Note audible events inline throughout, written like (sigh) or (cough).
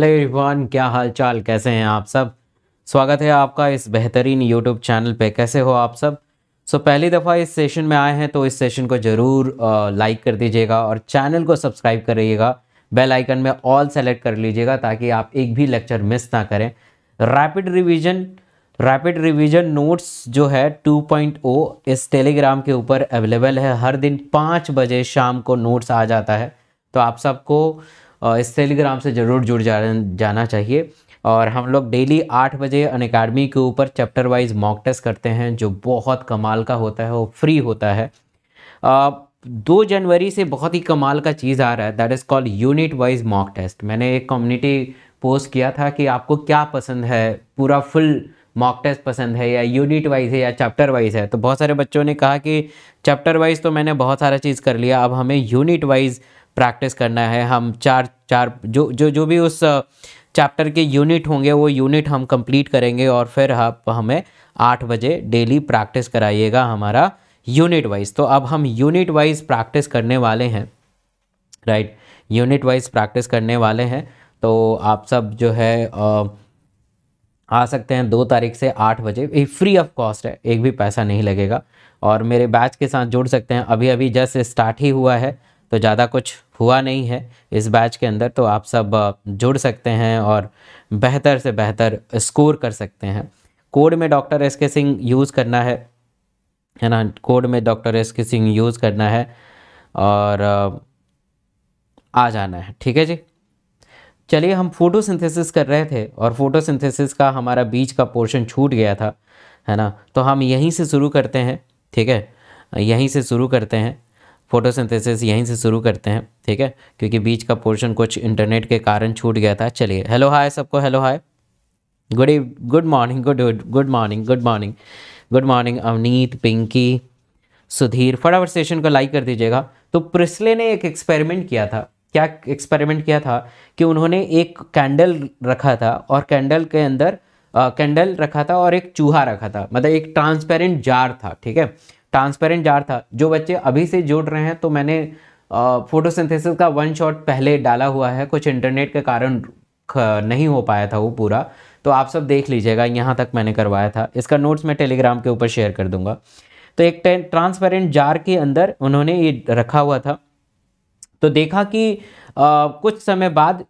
Hello everyone क्या हाल चाल कैसे हैं आप सब स्वागत है आपका इस बेहतरीन यूट्यूब चैनल पे कैसे हो आप सब सो so, पहली दफ़ा इस सेशन में आए हैं तो इस सेशन को ज़रूर लाइक कर दीजिएगा और चैनल को सब्सक्राइब करिएगा बेल आइकन में ऑल सेलेक्ट कर लीजिएगा ताकि आप एक भी लेक्चर मिस ना करें rapid revision rapid revision notes जो है टू oh इस टेलीग्राम के ऊपर अवेलेबल है हर दिन पाँच बजे शाम को नोट्स आ जाता है तो आप सबको इस टेलीग्राम से ज़रूर जुड़ जा, जाना चाहिए और हम लोग डेली आठ बजे अन अकेडमी के ऊपर चैप्टर वाइज मॉक टेस्ट करते हैं जो बहुत कमाल का होता है वो फ्री होता है आ, दो जनवरी से बहुत ही कमाल का चीज़ आ रहा है that is called unit wise mock test मैंने एक कम्युनिटी पोस्ट किया था कि आपको क्या पसंद है पूरा फुल मॉक टेस्ट पसंद है या यूनिट वाइज है या चैप्टर वाइज है तो बहुत सारे बच्चों ने कहा कि चैप्टर वाइज तो मैंने बहुत सारा चीज़ कर लिया अब हमें यूनिट वाइज प्रैक्टिस करना है हम चार चार जो जो जो भी उस चैप्टर के यूनिट होंगे वो यूनिट हम कंप्लीट करेंगे और फिर आप हमें आठ बजे डेली प्रैक्टिस कराइएगा हमारा यूनिट वाइज तो अब हम यूनिट वाइज प्रैक्टिस करने वाले हैं राइट यूनिट वाइज प्रैक्टिस करने वाले हैं तो आप सब जो है आ, आ सकते हैं दो तारीख से आठ बजे ये फ्री ऑफ कॉस्ट है एक भी पैसा नहीं लगेगा और मेरे बैच के साथ जुड़ सकते हैं अभी अभी जस्ट स्टार्ट ही हुआ है तो ज़्यादा कुछ हुआ नहीं है इस बैच के अंदर तो आप सब जुड़ सकते हैं और बेहतर से बेहतर स्कोर कर सकते हैं कोड में डॉक्टर एस के सिंह यूज़ करना है है ना कोड में डॉक्टर एस के सिंह यूज़ करना है और आ जाना है ठीक है जी चलिए हम फोटोसिंथेसिस कर रहे थे और फोटोसिंथेसिस का हमारा बीच का पोर्शन छूट गया था है ना तो हम यहीं से शुरू करते हैं ठीक है यहीं से शुरू करते हैं फोटोसिंथेसिस यहीं से शुरू करते हैं ठीक है क्योंकि बीच का पोर्शन कुछ इंटरनेट के कारण छूट गया था चलिए हेलो हाय सबको hello hi good good morning good good morning good morning good morning Avneet Pinky Sudhir फटाफट सेशन को लाइक कर दीजिएगा तो प्रिस्ले ने एक एक्सपेरिमेंट किया था क्या एक्सपेरिमेंट किया था कि उन्होंने एक कैंडल रखा था और कैंडल के अंदर कैंडल रखा था और एक चूहा रखा था मतलब एक ट्रांसपेरेंट जार था ठीक है ट्रांसपेरेंट जार था जो बच्चे अभी से जुड़ रहे हैं तो मैंने फोटोसिंथेसिस का वन शॉट पहले डाला हुआ है कुछ इंटरनेट के कारण नहीं हो पाया था वो पूरा तो आप सब देख लीजिएगा यहाँ तक मैंने करवाया था इसका नोट्स मैं टेलीग्राम के ऊपर शेयर कर दूंगा तो एक ट्रांसपेरेंट जार के अंदर उन्होंने ये रखा हुआ था तो देखा कि आ, कुछ समय बाद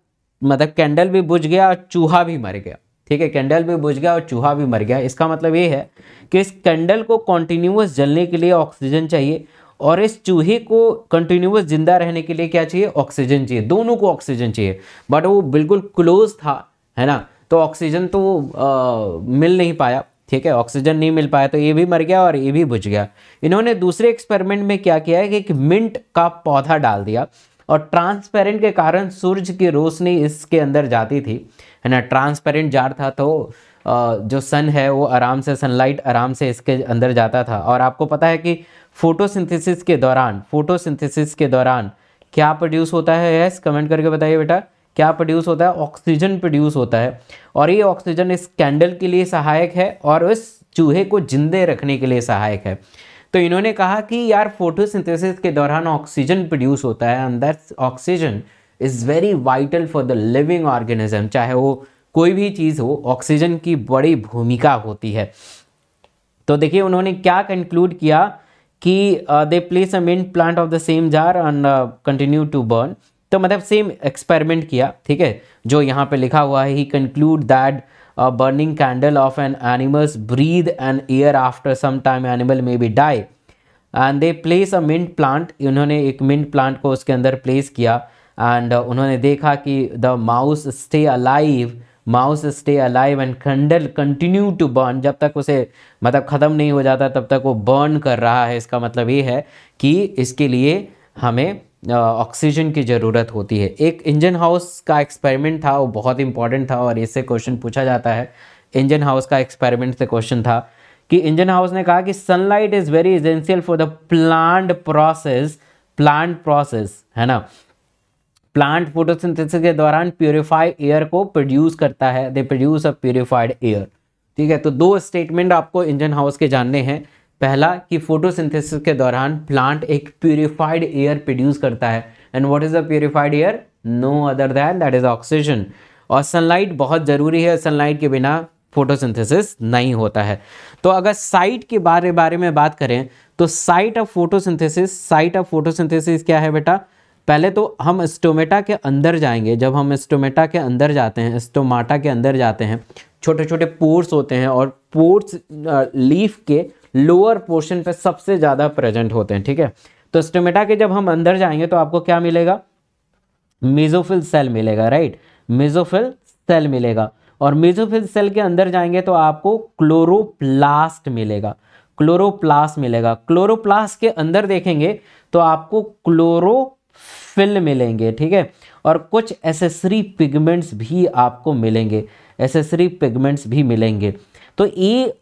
मतलब कैंडल भी बुझ गया और चूहा भी मर गया ठीक है कैंडल भी बुझ गया और चूहा भी मर गया इसका मतलब ये है कि इस कैंडल को कॉन्टीन्यूस जलने के लिए ऑक्सीजन चाहिए और इस चूहे को कंटिन्यूस जिंदा रहने के लिए क्या चाहिए ऑक्सीजन चाहिए दोनों को ऑक्सीजन चाहिए बट वो बिल्कुल क्लोज था है ना तो ऑक्सीजन तो आ, मिल नहीं पाया ठीक है ऑक्सीजन नहीं मिल पाया तो ये भी मर गया और ये भी बुझ गया इन्होंने दूसरे एक्सपेरिमेंट में क्या किया है कि एक मिंट का पौधा डाल दिया और ट्रांसपेरेंट के कारण सूरज की रोशनी इसके अंदर जाती थी है ना ट्रांसपेरेंट जार था तो जो सन है वो आराम से सनलाइट आराम से इसके अंदर जाता था और आपको पता है कि फोटोसिंथेसिस के दौरान फोटोसिंथेसिस के दौरान क्या प्रोड्यूस होता है यस कमेंट करके बताइए बेटा क्या प्रोड्यूस होता है ऑक्सीजन प्रोड्यूस होता है और ये ऑक्सीजन इस कैंडल के लिए सहायक है और इस चूहे को जिंदे रखने के लिए सहायक है तो इन्होंने कहा कि यार फोटोसिंथेसिस के दौरान ऑक्सीजन प्रोड्यूस होता है and that's oxygen is very vital for the living organism चाहे वो कोई भी चीज़ हो ऑक्सीजन की बड़ी भूमिका होती है तो देखिए उन्होंने क्या कंक्लूड किया कि they place a main plant of the same jar and continue to burn तो मतलब सेम एक्सपेरिमेंट किया ठीक है जो यहाँ पे लिखा हुआ है ही conclude that a burning candle of an animal's breathe and air after some time animal may be die and they place a mint plant इन्होंने एक मिंट प्लांट को उसके अंदर प्लेस किया एंड uh, उन्होंने देखा कि the mouse stay alive mouse stay alive and candle continue to burn जब तक उसे मतलब ख़त्म नहीं हो जाता तब तक वो बर्न कर रहा है इसका मतलब ये है कि इसके लिए हमें ऑक्सीजन की ज़रूरत होती है एक इंजन हाउस का एक्सपेरिमेंट था वो बहुत इंपॉर्टेंट था और इससे क्वेश्चन पूछा जाता है इंजन हाउस का एक्सपेरिमेंट से क्वेश्चन था कि इंजन हाउस ने कहा कि sunlight is very essential for the plant process plant process है ना प्लांट फोटोसिंथेसिस के दौरान प्योरीफाइड एयर को प्रोड्यूस करता है they produce a purified air ठीक है तो दो स्टेटमेंट आपको इंजन हाउस के जानने हैं पहला कि फोटोसिंथेसिस के दौरान प्लांट एक प्योरीफाइड एयर प्रोड्यूस करता है and what is the purified air no other than that is oxygen और सनलाइट बहुत ज़रूरी है सनलाइट के बिना फोटोसिंथेसिस नहीं होता है तो अगर साइट के बारे बारे में बात करें तो site of photosynthesis site of photosynthesis क्या है बेटा पहले तो हम स्टोमेटा के अंदर जाएंगे जब हम स्टोमेटा के अंदर जाते हैं स्टोमाटा के अंदर जाते हैं छोटे छोटे पोर्स होते हैं और पोर्स लीफ के लोअर पोर्शन पे सबसे ज़्यादा प्रेजेंट होते हैं ठीक है तो स्टोमेटा के जब हम अंदर जाएंगे तो आपको क्या मिलेगा मिजोफिल सेल मिलेगा राइट मिजोफिल सेल मिलेगा और मिजोफिल सेल के अंदर जाएंगे तो आपको क्लोरोप्लास्ट मिलेगा क्लोरोप्लास्ट मिलेगा क्लोरोप्लास्ट के अंदर देखेंगे तो आपको क्लोरोफिल मिलेंगे ठीक है और कुछ एसेसरी पिगमेंट्स भी आपको मिलेंगे एसेसरी पिगमेंट्स भी मिलेंगे तो ये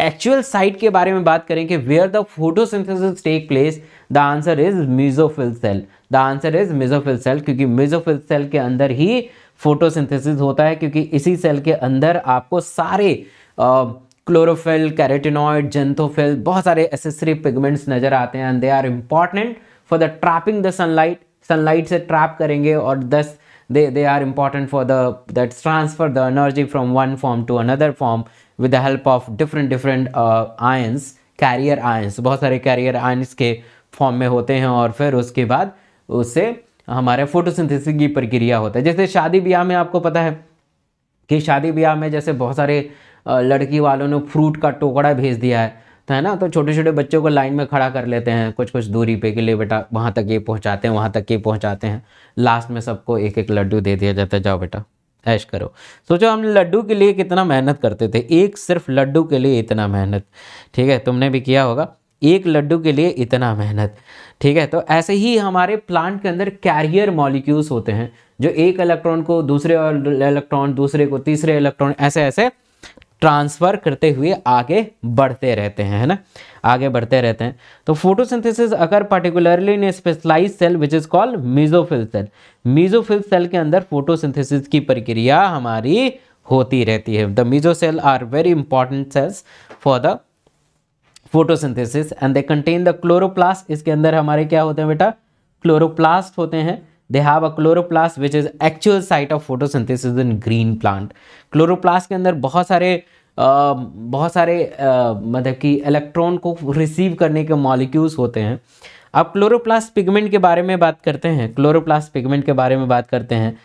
एक्चुअल साइट के बारे में बात करें कि where the photosynthesis take place the answer is mesophyll cell the answer is mesophyll cell क्योंकि मिजोफिल सेल के अंदर ही फोटोसिंथेसिस होता है क्योंकि इसी सेल के अंदर आपको सारे क्लोरोफिल कैरेटिनॉइड जेंथोफिल बहुत सारे एसेसरी पिगमेंट्स नज़र आते हैं and they are important for the trapping the sunlight sunlight से ट्रैप करेंगे और दस they they are important for the that transfer the energy from one form to another form with the help of different different ions carrier ions बहुत सारे career ions के form में होते हैं और फिर उसके बाद उससे हमारे फोटोसिंथेसिस की प्रक्रिया होता है जैसे शादी ब्याह में आपको पता है कि शादी ब्याह में जैसे बहुत सारे लड़की वालों ने फ्रूट का टोकड़ा भेज दिया है तो है ना तो छोटे छोटे बच्चों को लाइन में खड़ा कर लेते हैं कुछ कुछ दूरी पे के लिए बेटा वहाँ तक ये पहुँचाते हैं वहाँ तक ये पहुँचाते हैं लास्ट में सबको एक एक लड्डू दे दिया जाता है जाओ बेटा ऐश करो सोचो हम लड्डू के लिए कितना मेहनत करते थे एक सिर्फ लड्डू के लिए इतना मेहनत ठीक है तुमने भी किया होगा एक लड्डू के लिए इतना मेहनत ठीक है तो ऐसे ही हमारे प्लांट के अंदर कैरियर मॉलिक्यूल्स होते हैं जो एक इलेक्ट्रॉन को दूसरे इलेक्ट्रॉन दूसरे को तीसरे इलेक्ट्रॉन ऐसे ऐसे ट्रांसफ़र करते हुए आगे बढ़ते रहते हैं है ना आगे बढ़ते रहते हैं तो फोटोसिंथेसिस अगर particularly in specialize cell which is called mesophyll cell mesophyll cell के अंदर फोटोसिंथेसिस की प्रक्रिया हमारी होती रहती है the meso cell are very important cells for the photosynthesis and they contain the chloroplast इसके अंदर हमारे क्या होते हैं बेटा क्लोरोप्लास्ट होते हैं they have a chloroplast which is actual site of photosynthesis in green plant chloroplast के अंदर बहुत सारे बहुत सारे मतलब कि इलेक्ट्रॉन को रिसीव करने के मॉलिक्यूल्स होते हैं अब क्लोरोप्लास पिगमेंट के बारे में बात करते हैं क्लोरोप्लास पिगमेंट के बारे में बात करते हैं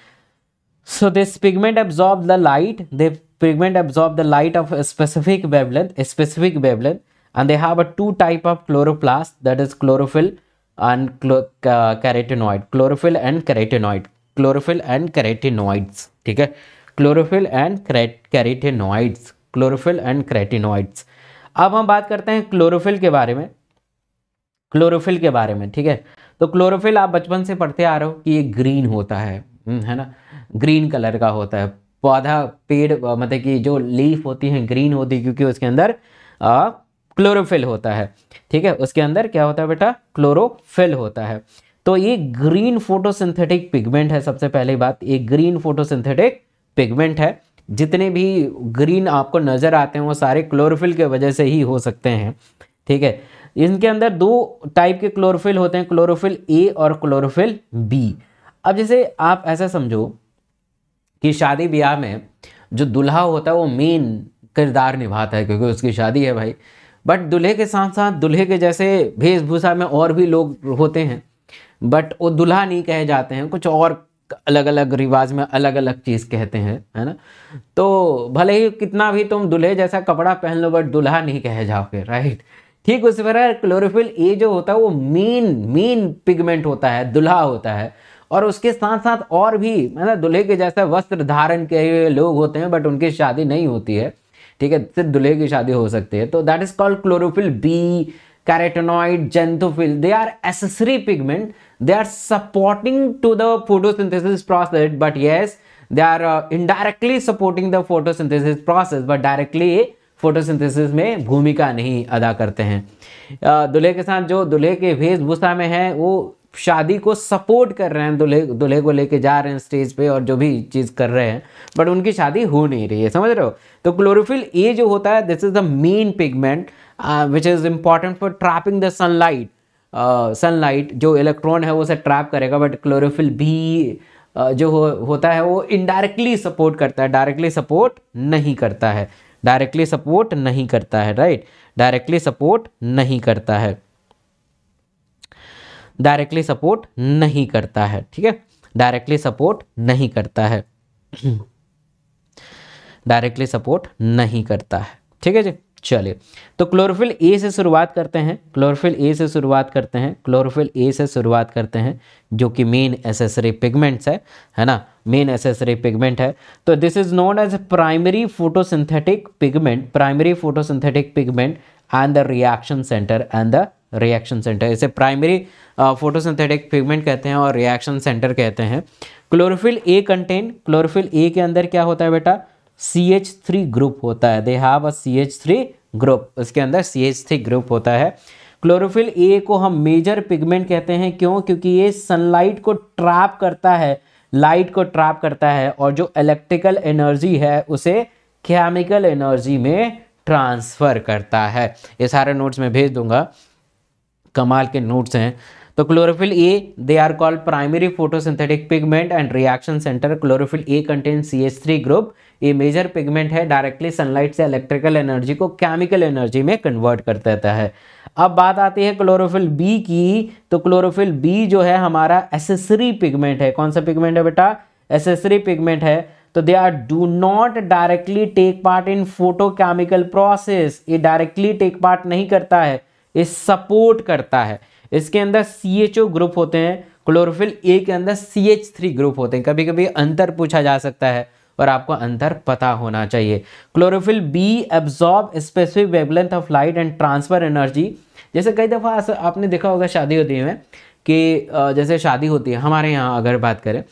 so this pigment absorb the light they pigment absorb the light of specific wavelength specific wavelength and they have a two type of chloroplast that is chlorophyll and carotenoid chlorophyll and carotenoid chlorophyll and carotenoids ठीक है chlorophyll and carotenoids chlorophyll and carotenoids अब हम बात करते हैं chlorophyll के बारे में क्लोरोफिल के बारे में ठीक है तो क्लोरोफिल आप बचपन से पढ़ते आ रहे हो कि ये ग्रीन होता है हम्म, है ना ग्रीन कलर का होता है पौधा पेड़ मतलब कि जो लीफ होती है ग्रीन होती है क्योंकि उसके अंदर क्लोरोफिल होता है ठीक है उसके अंदर क्या होता है बेटा क्लोरोफिल होता है तो ये ग्रीन फोटोसिंथेटिक पिगमेंट है सबसे पहली बात ये ग्रीन फोटोसिंथेटिक पिगमेंट है जितने भी ग्रीन आपको नज़र आते हैं वो सारे क्लोरोफिल के वजह से ही हो सकते हैं ठीक है इनके अंदर दो टाइप के क्लोरोफिल होते हैं क्लोरोफिल ए और क्लोरोफिल बी अब जैसे आप ऐसा समझो कि शादी ब्याह में जो दुल्हा होता है वो मेन किरदार निभाता है क्योंकि उसकी शादी है भाई बट दूल्हे के साथ साथ दूल्हे के जैसे वेशभूषा में और भी लोग होते हैं बट वो दूल्हा नहीं कहे जाते हैं कुछ और अलग अलग रिवाज में अलग अलग चीज़ कहते हैं है ना तो भले ही कितना भी तुम दूल्हे जैसा कपड़ा पहन लो बट दूल्हा नहीं कहे जाओगे राइट ठीक उस तरह क्लोरोफिल ए जो होता है वो मेन मेन पिगमेंट होता है दूल्हा होता है और उसके साथ साथ और भी मतलब दूल्हे के जैसा वस्त्र धारण किए हुए लोग होते हैं बट उनकी शादी नहीं होती है ठीक है सिर्फ दुल्हे की शादी हो सकती है तो that is called chlorophyll B carotenoid xanthophyll they are accessory pigment they are supporting to the photosynthesis process but yes they are indirectly supporting the photosynthesis process but directly photosynthesis में भूमिका नहीं अदा करते हैं uh, दुल्हे के साथ जो दुल्हे के वेशभूषा में है वो शादी को सपोर्ट कर रहे हैं दूल्हे दूल्हे को लेके जा रहे हैं स्टेज पे और जो भी चीज़ कर रहे हैं बट उनकी शादी हो नहीं रही है समझ रहे हो तो क्लोरोफिल ए जो होता है this is the main pigment which is important for trapping the sunlight sunlight जो इलेक्ट्रॉन है वो उसे ट्रैप करेगा बट क्लोरोफिल भी जो हो, होता है वो इनडायरेक्टली सपोर्ट करता है डायरेक्टली सपोर्ट नहीं करता है डायरेक्टली सपोर्ट नहीं करता है राइट डायरेक्टली सपोर्ट नहीं करता है डायरेक्टली सपोर्ट नहीं करता है ठीक है डायरेक्टली सपोर्ट नहीं करता है डायरेक्टली सपोर्ट नहीं करता है ठीक है जी चलिए तो क्लोरोफिल ए से शुरुआत करते हैं क्लोरोफिल ए से शुरुआत करते हैं क्लोरोफिल ए से शुरुआत करते हैं जो कि मेन एसेसरी पिगमेंट्स है है ना मेन एसेसरी पिगमेंट है तो this is known as primary photosynthetic pigment primary photosynthetic pigment and the reaction centre and the reaction centre इसे प्राइमरी फोटोसिंथेटिक पिगमेंट कहते हैं और रिएक्शन सेंटर कहते हैं chlorophyll A contain chlorophyll A के अंदर क्या होता है बेटा सी एच थ्री ग्रुप होता है they have a C H three group उसके अंदर सी एच थ्री ग्रुप होता है क्लोरोफिल ए को हम मेजर पिगमेंट कहते हैं क्यों क्योंकि ये सनलाइट को ट्रैप करता है लाइट को ट्रैप करता है और जो इलेक्ट्रिकल एनर्जी है उसे केमिकल एनर्जी में ट्रांसफ़र करता है ये सारे नोट्स में भेज दूंगा कमाल के नोट्स हैं तो chlorophyll A they are called primary photosynthetic pigment and reaction centre chlorophyll A contain C S three group ये मेजर पिगमेंट है डायरेक्टली सनलाइट से इलेक्ट्रिकल एनर्जी को केमिकल एनर्जी में कन्वर्ट कर देता है अब बात आती है क्लोरोफिल बी की तो क्लोरोफिल बी जो है हमारा एसेसरी पिगमेंट है कौन सा पिगमेंट है बेटा एसेसरी पिगमेंट है तो they are do not directly take part in photochemical process ये डायरेक्टली टेक पार्ट नहीं करता है ये सपोर्ट करता है इसके अंदर सी एच ओ ग्रुप होते हैं क्लोरोफिल ए के अंदर सी एच थ्री ग्रुप होते हैं कभी कभी अंतर पूछा जा सकता है और आपको अंतर पता होना चाहिए chlorophyll B absorb specific wavelength of light and transfer energy जैसे कई दफ़ा आपने देखा होगा शादी होती है कि जैसे शादी होती है हमारे यहाँ अगर बात करें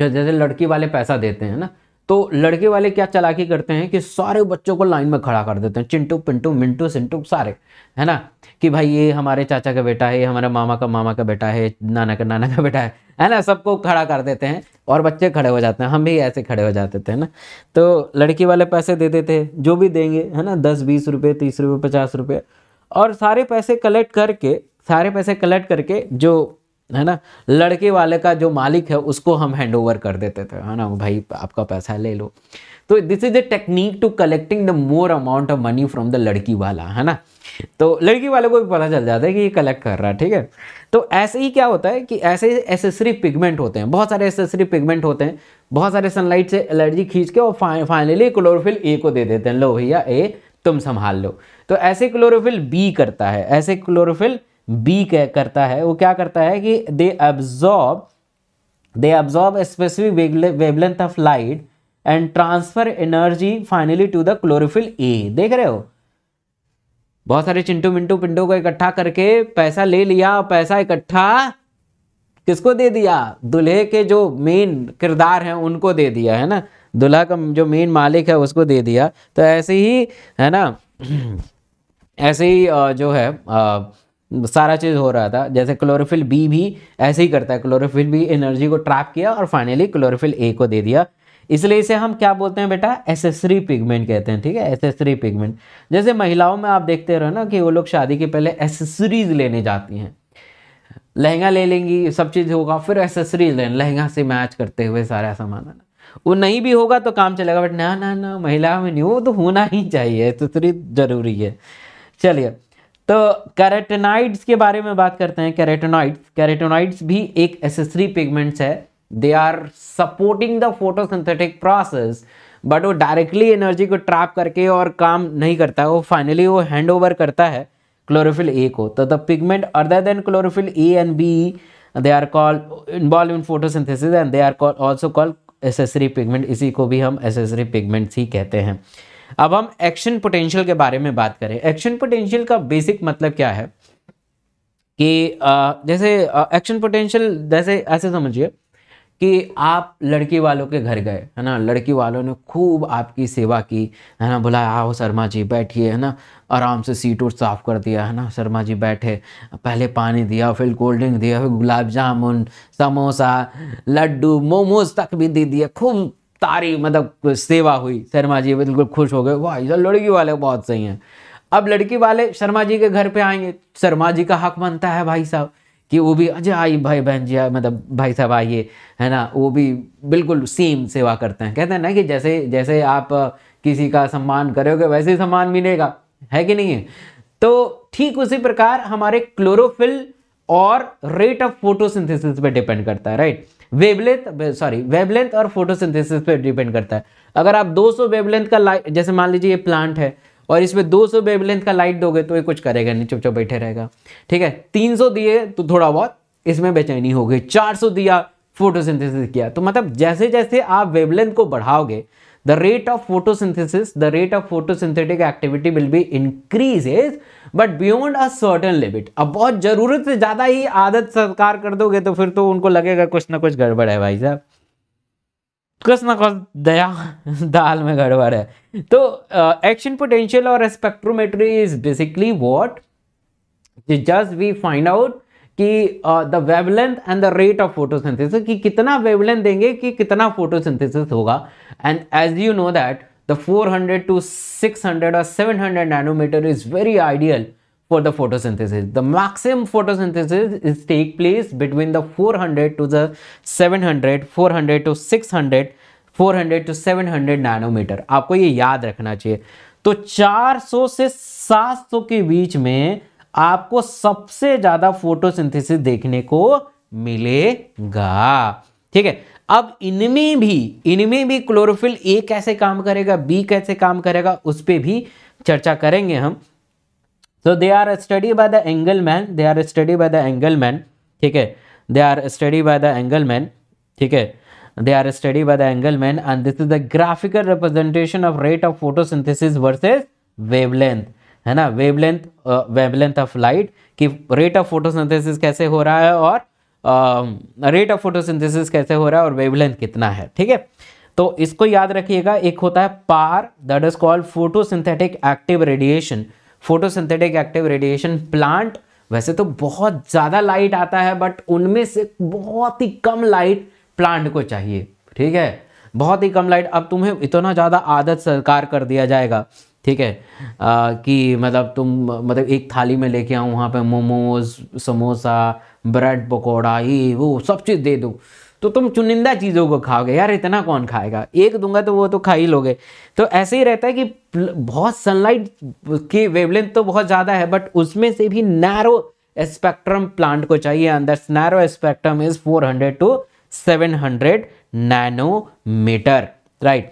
जो जैसे लड़की वाले पैसा देते हैं ना तो लड़के वाले क्या चलाकी करते हैं कि सारे बच्चों को लाइन में खड़ा कर देते हैं चिंटू पिंटू मिंटू सिंटू सारे है ना कि भाई ये हमारे चाचा का बेटा है ये हमारे मामा का मामा का बेटा है नाना का नाना का बेटा है है ना सबको खड़ा कर देते हैं और बच्चे खड़े हो जाते हैं हम भी ऐसे खड़े हो जाते थे ना तो लड़की वाले पैसे दे देते हैं जो भी देंगे है ना दस बीस रुपये तीस रुपये पचास रुपये और सारे पैसे कलेक्ट करके सारे पैसे कलेक्ट करके जो है ना लड़के वाले का जो मालिक है उसको हम हैंड ओवर कर देते थे है ना भाई आपका पैसा ले लो तो this is a technique to collecting the more amount of money from the लड़की वाला है ना तो लड़की वाले को भी पता चल जाता है कि ये कलेक्ट कर रहा है ठीक है तो ऐसे ही क्या होता है कि ऐसे एसेसरी पिगमेंट होते हैं बहुत सारे एसेसरी पिगमेंट होते हैं बहुत सारे सनलाइट से एलर्जी खींच के और फाइनली क्लोरोफिल ए को दे देते हैं लो भैया ए तुम संभाल लो तो ऐसे क्लोरोफिल बी करता है ऐसे क्लोरोफिल बी करता है वो क्या करता है कि they absorb they absorb specific specific of light and transfer energy finally to the chlorophyll A देख रहे हो बहुत सारे चिंटू मिंटू पिंटू को इकट्ठा करके पैसा ले लिया और पैसा इकट्ठा किसको दे दिया दूल्हे के जो मेन किरदार हैं उनको दे दिया है ना दूल्हा का जो मेन मालिक है उसको दे दिया तो ऐसे ही है ना (clears throat) ऐसे ही जो है सारा चीज़ हो रहा था जैसे क्लोरोफिल बी भी ऐसे ही करता है क्लोरोफिल बी एनर्जी को ट्रैप किया और फाइनली क्लोरोफिल ए को दे दिया इसलिए इसे हम क्या बोलते हैं बेटा एसेसरी पिगमेंट कहते हैं ठीक है एसेसरी पिगमेंट जैसे महिलाओं में आप देखते रहो ना कि वो लोग शादी के पहले एसेसरीज लेने जाती हैं लहंगा ले लेंगी सब चीज़ होगा फिर एसेसरीज लें लहंगा से मैच करते हुए सारा सामान वो नहीं भी होगा तो काम चलेगा बट ना ना ना महिलाओं में नहीं वो तो होना ही चाहिए एसेसरी जरूरी है चलिए तो कैरेटेनाइड्स के बारे में बात करते हैं कैरेटोनाइड्स कैरेटोनाइड्स भी एक एसेसरी पिगमेंट्स है they are supporting the photosynthetic process but वो डायरेक्टली एनर्जी को ट्रैप करके और काम नहीं करता है वो फाइनली वो हैंड ओवर करता है क्लोरोफिल ए को तो the pigment other than chlorophyll A and B they are call involve in photosynthesis and they are call also call accessory pigment इसी को भी हम एसेसरी पिगमेंट्स ही कहते हैं अब हम एक्शन पोटेंशियल के बारे में बात करें एक्शन पोटेंशियल का बेसिक मतलब क्या है कि जैसे एक्शन पोटेंशियल जैसे ऐसे समझिए कि आप लड़की वालों के घर गए है ना लड़की वालों ने खूब आपकी सेवा की है ना बोला आओ शर्मा जी बैठिए है ना आराम से सीट उट साफ़ कर दिया है ना शर्मा जी बैठे पहले पानी दिया फिर कोल्ड ड्रिंक दिया फिर गुलाब जामुन समोसा लड्डू मोमोज तक भी दे दिया खूब तारी मतलब सेवा हुई शर्मा जी बिल्कुल खुश हो गए वाह इधर तो लड़की वाले बहुत सही हैं अब लड़की वाले शर्मा जी के घर पे आएंगे शर्मा जी का हक बनता है भाई साहब कि वो भी अजय अच्छा, आई भाई बहन जी मतलब भाई साहब आइए है ना वो भी बिल्कुल सेम सेवा करते हैं कहते हैं ना कि जैसे जैसे आप किसी का सम्मान करोगे वैसे ही सम्मान मिलेगा है कि नहीं है तो ठीक उसी प्रकार हमारे क्लोरोफिल और रेट ऑफ फोटोसिंथेसिस पे डिपेंड करता है राइट वेवलेंथ सॉरी वेवलेंथ और फोटोसिंथेसिस पे डिपेंड करता है अगर आप 200 वेवलेंथ का लाइट जैसे मान लीजिए ये प्लांट है और इसमें 200 वेवलेंथ का लाइट दोगे तो ये कुछ करेगा नहीं चुपचाप बैठे रहेगा ठीक है 300 दिए तो थोड़ा बहुत इसमें बेचैनी होगी 400 दिया फोटोसिंथेसिस किया तो मतलब जैसे जैसे आप वेबलेंथ को बढ़ाओगे the rate of photosynthesis the rate of photosynthetic activity will be increases but beyond a certain limit अब बहुत ज़रूरत से ज़्यादा ही आदत सरकार कर दोगे तो फिर तो उनको लगेगा कुछ ना कुछ गड़बड़ है भाई साहब कुछ ना कुछ दया (laughs) दाल में गड़बड़ है तो एक्शन पोटेंशियल और spectrometry is basically what just we find out कि the wavelength and the rate of photosynthesis कि कितना वेवलेंथ देंगे कि कितना फोटोसिंथेसिस होगा and as you know that the 400 to 600 और 700 nanometre is very ideal for the photosynthesis the maximum photosynthesis is take place between the 400 to the 700, 400 to 600, 400 to 700 nanometre आपको ये याद रखना चाहिए तो 400 से 700 के बीच में आपको सबसे ज़्यादा फोटोसिंथेसिस देखने को मिलेगा ठीक है अब इनमें भी इनमें भी क्लोरोफिल ए कैसे काम करेगा बी कैसे काम करेगा उस पर भी चर्चा करेंगे हम तो they are study by the Engelmann they are study by the Engelmann ठीक है they are study by the Engelmann ठीक है they are study by the Engelmann and this is the graphical representation of rate of photosynthesis versus wavelength है ना wavelength wavelength of light कि rate of photosynthesis कैसे हो रहा है और रेट ऑफ फोटोसिंथेसिस कैसे हो रहा है और वेवलेंथ कितना है ठीक है तो इसको याद रखिएगा एक होता है PAR that is called photosynthetic active radiation photosynthetic active radiation plant वैसे तो बहुत ज़्यादा लाइट आता है बट उनमें से बहुत ही कम लाइट प्लांट को चाहिए ठीक है बहुत ही कम लाइट अब तुम्हें इतना ज़्यादा आदत सरकार कर दिया जाएगा ठीक है आ, कि मतलब तुम मतलब एक थाली में लेके आओ वहाँ पे मोमोज समोसा ब्रेड पकौड़ा ये वो सब चीज़ दे दो तो तुम चुनिंदा चीज़ों को खाओगे यार इतना कौन खाएगा एक दूंगा तो वो तो खा ही लोगे तो ऐसे ही रहता है कि बहुत सनलाइट की वेवलेंथ तो बहुत ज़्यादा है बट उसमें से भी नैरो स्पेक्ट्रम प्लांट को चाहिए अंदर narrow spectrum is four hundred to seven hundred nanometre right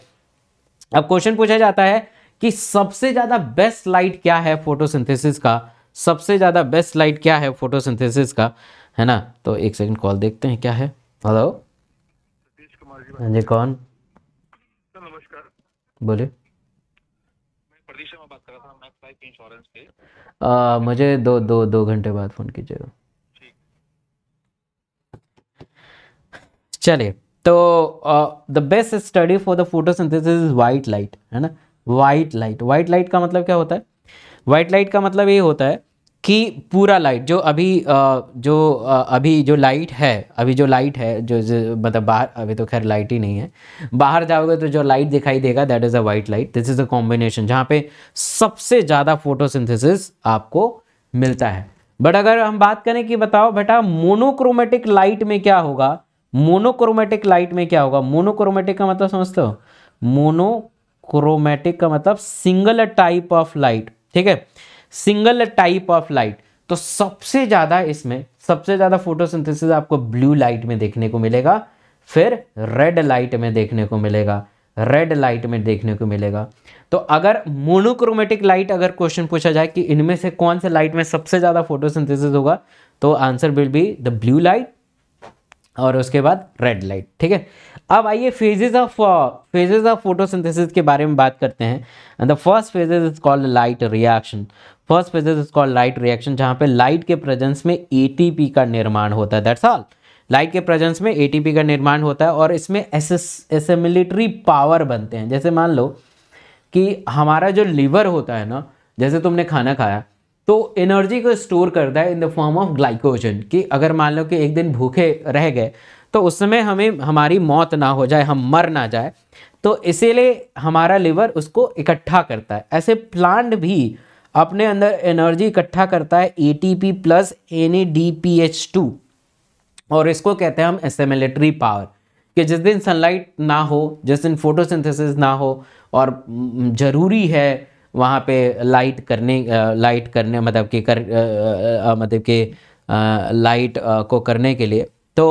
अब क्वेश्चन पूछा जाता है कि सबसे ज़्यादा बेस्ट लाइट क्या है फोटोसिंथेसिस का सबसे ज़्यादा बेस्ट लाइट क्या है फोटोसिंथेसिस का है ना तो एक सेकंड कॉल देखते हैं क्या है हेलो कुमार जी हाँ कौन नमस्कार बोलिए आ, मुझे दो दो दो घंटे बाद फ़ोन कीजिएगा चलिए तो the best study for the photosynthesis is white light है ना वाइट लाइट वाइट लाइट का मतलब क्या होता है वाइट लाइट का मतलब ये होता है कि पूरा लाइट जो अभी जो अभी जो लाइट है अभी जो लाइट है जो, मतलब बाहर अभी तो खैर लाइट ही नहीं है बाहर जाओगे तो जो लाइट दिखाई देगा that is a white light this is a combination जहाँ पे सबसे ज़्यादा फोटोसिंथेसिस आपको मिलता है बट अगर हम बात करें कि बताओ बेटा मोनोक्रोमेटिक लाइट में क्या होगा मोनोक्रोमेटिक लाइट में क्या होगा मोनोक्रोमेटिक का मतलब समझते हो मोनो क्रोमेटिक का मतलब सिंगल टाइप ऑफ लाइट ठीक है सिंगल टाइप ऑफ लाइट तो सबसे ज़्यादा इसमें सबसे ज़्यादा फोटोसिंथेसिस आपको ब्लू लाइट में देखने को मिलेगा फिर रेड लाइट में देखने को मिलेगा रेड लाइट में देखने को मिलेगा तो अगर मोनोक्रोमेटिक लाइट अगर क्वेश्चन पूछा जाए कि इनमें से कौन से लाइट में सबसे ज़्यादा फोटोसिंथेसिस होगा तो answer will be the blue light और उसके बाद रेड लाइट ठीक है अब आइए phases of phases of photosynthesis के बारे में बात करते हैं the first phases is called light reaction first phases is called light reaction जहाँ पे लाइट के प्रेजेंस में एटीपी का निर्माण होता है दैट्स ऑल लाइट के प्रेजेंस में एटीपी का निर्माण होता है और इसमें एसेमिलिटरी पावर बनते हैं जैसे मान लो कि हमारा जो लीवर होता है ना जैसे तुमने खाना खाया तो एनर्जी को स्टोर करता है in the form of glycogen कि अगर मान लो कि एक दिन भूखे रह गए तो उस समय हमें हमारी मौत ना हो जाए हम मर ना जाए तो इसीलिए हमारा लिवर उसको इकट्ठा करता है ऐसे प्लांट भी अपने अंदर एनर्जी इकट्ठा करता है A T P plus N A D P H two और इसको कहते हैं हम एसेमिलेटरी पावर कि जिस दिन सनलाइट ना हो जिस दिन फोटोसिंथेसिस ना हो और ज़रूरी है वहाँ पे लाइट करने लाइट करने मतलब कि कर मतलब कि लाइट को करने के लिए तो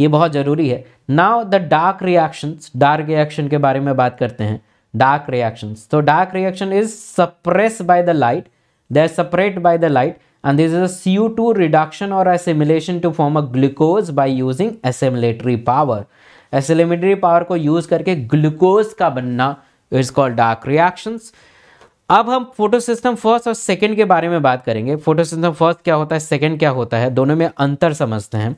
ये बहुत ज़रूरी है now the dark reactions dark reaction के बारे में बात करते हैं डार्क रिएक्शंस तो dark reaction is suppress by the light they are separate by the light and is a C O two reduction और assimilation to form a glucose by using assimilatory power Assimilatory power को use करके glucose का बनना it's called dark reactions अब हम photo system first और second के बारे में बात करेंगे फोटो सिस्टम फर्स्ट क्या होता है सेकेंड क्या होता है दोनों में अंतर समझते हैं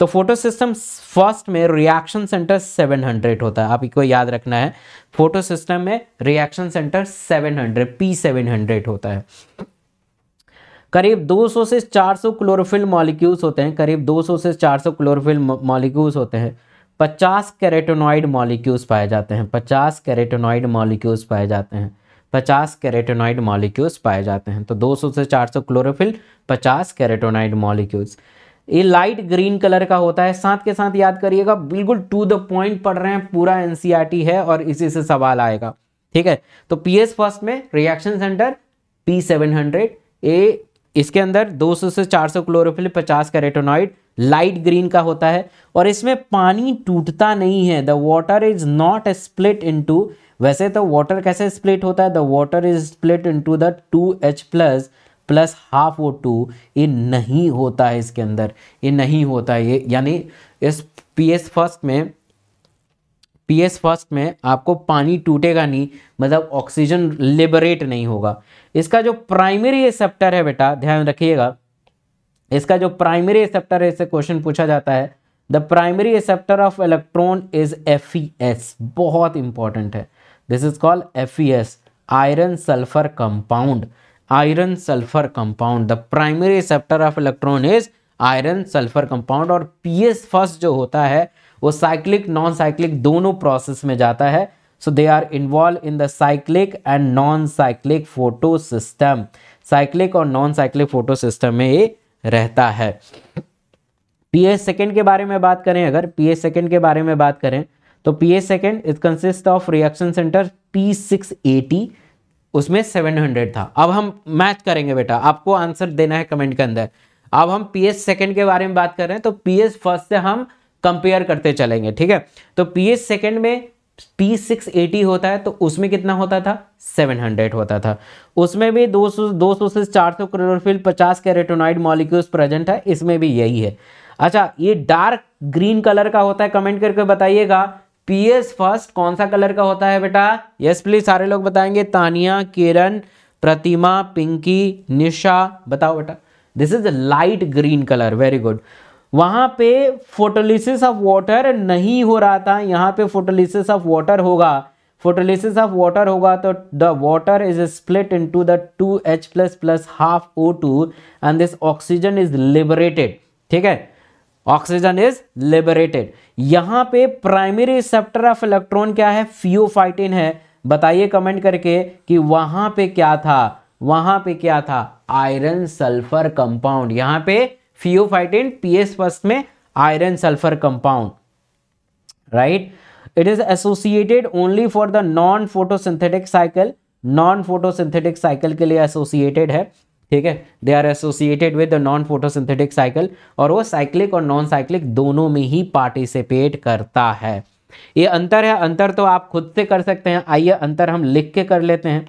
तो फोटो सिस्टम फर्स्ट में रिएक्शन सेंटर 700 होता है आपको याद रखना है फोटो सिस्टम में रिएक्शन सेंटर 700 पी हंड्रेड होता है करीब 200 से 400 क्लोरोफिल मॉलिक्यूल्स होते हैं करीब 200 से 400 क्लोरोफिल मॉलिक्यूल्स होते हैं 50 कैरेटोनॉइड मॉलिक्यूल्स पाए जाते हैं 50 कैरेटोनॉइड मॉलिक्यूल्स पाए जाते हैं 50 कैरेटोनॉइड मॉलिक्यूल्स पाए जाते हैं तो 200 से 400 क्लोरोफिल 50 कैरेटोनॉइड मॉलिक्यूल्स ये लाइट ग्रीन कलर का होता है साथ के साथ याद करिएगा बिल्कुल टू द पॉइंट पढ़ रहे हैं पूरा टी e है और इसी से सवाल आएगा ठीक है तो एस फर्स्ट में reaction centre P seven hundred A इसके अंदर 200 से 400 क्लोरोफिल 50 कैरेटोनॉइड लाइट ग्रीन का होता है और इसमें पानी टूटता नहीं है the water is not split to वैसे तो वाटर कैसे स्प्लिट होता है the water is split to the two H plus plus half वो टू ये नहीं होता है इसके अंदर ये नहीं होता है ये यानी इस पी एस फर्स्ट में पी एस फर्स्ट में आपको पानी टूटेगा नहीं मतलब ऑक्सीजन लिबरेट नहीं होगा इसका जो प्राइमरी रिसेप्टर है बेटा ध्यान रखिएगा इसका जो प्राइमरी एसेप्टर है इसे क्वेश्चन पूछा जाता है the primary acceptor of electron is F बहुत इंपॉर्टेंट है this is called F iron sulphur compound iron sulphur compound the primary acceptor of electron is iron sulphur compound और पी फर्स्ट जो होता है वो साइक्लिक नॉन साइक्लिक दोनों process में जाता है so they are involve in the cyclic and non cyclic photo system cyclic और नॉन साइक्लिक फोटो सिस्टम में ये रहता है पी सेकेंड के बारे में बात करें अगर पी एच सेकेंड के बारे में बात करें तो P H second is consist of reaction centre P six eighty उसमें सेवन हंड्रेड था अब हम मैच करेंगे बेटा आपको आंसर देना है कमेंट के अंदर अब हम पी एस सेकेंड के बारे में बात कर रहे हैं तो पी एच फर्स्ट से हम कंपेयर करते चलेंगे ठीक है तो पी एच सेकेंड में पी सिक्स एटी होता है तो उसमें कितना होता था सेवन हंड्रेड होता था उसमें भी दो सौ दो सौ से चार सौ क्लोरोफिल पचास कैरेटोनाइड मॉलिक्यूल्स प्रेजेंट है इसमें भी यही है अच्छा ये डार्क ग्रीन कलर का होता है कमेंट करके बताइएगा पीएस फर्स्ट कौन सा कलर का होता है बेटा यस प्लीज सारे लोग बताएंगे तानिया किरण प्रतिमा पिंकी निशा बताओ बेटा this is a light green colour very good वहाँ पे फोटोलिसिस ऑफ वाटर नहीं हो रहा था यहाँ पे फोटोलिसिस ऑफ वाटर होगा फोटोलिसिस ऑफ वाटर होगा तो the water is split into the two H plus plus half O two and this oxygen is liberated ठीक है ऑक्सीजन इज लिबरेटेड यहाँ पे प्राइमरी रिसेप्टर ऑफ इलेक्ट्रॉन क्या है pheophytin है बताइए कमेंट करके कि वहाँ पे क्या था वहाँ पे क्या था आयरन सल्फर कंपाउंड यहाँ पे फियोफाइटिन पीएस फर्स्ट में iron sulphur compound right it is associated only for the non photosynthetic cycle non photosynthetic cycle के लिए एसोसिएटेड है ठीक है they are associated with the non photosynthetic cycle और वो साइक्लिक और नॉन साइक्लिक दोनों में ही पार्टिसिपेट करता है ये अंतर है अंतर तो आप खुद से कर सकते हैं आइए अंतर हम लिख के कर लेते हैं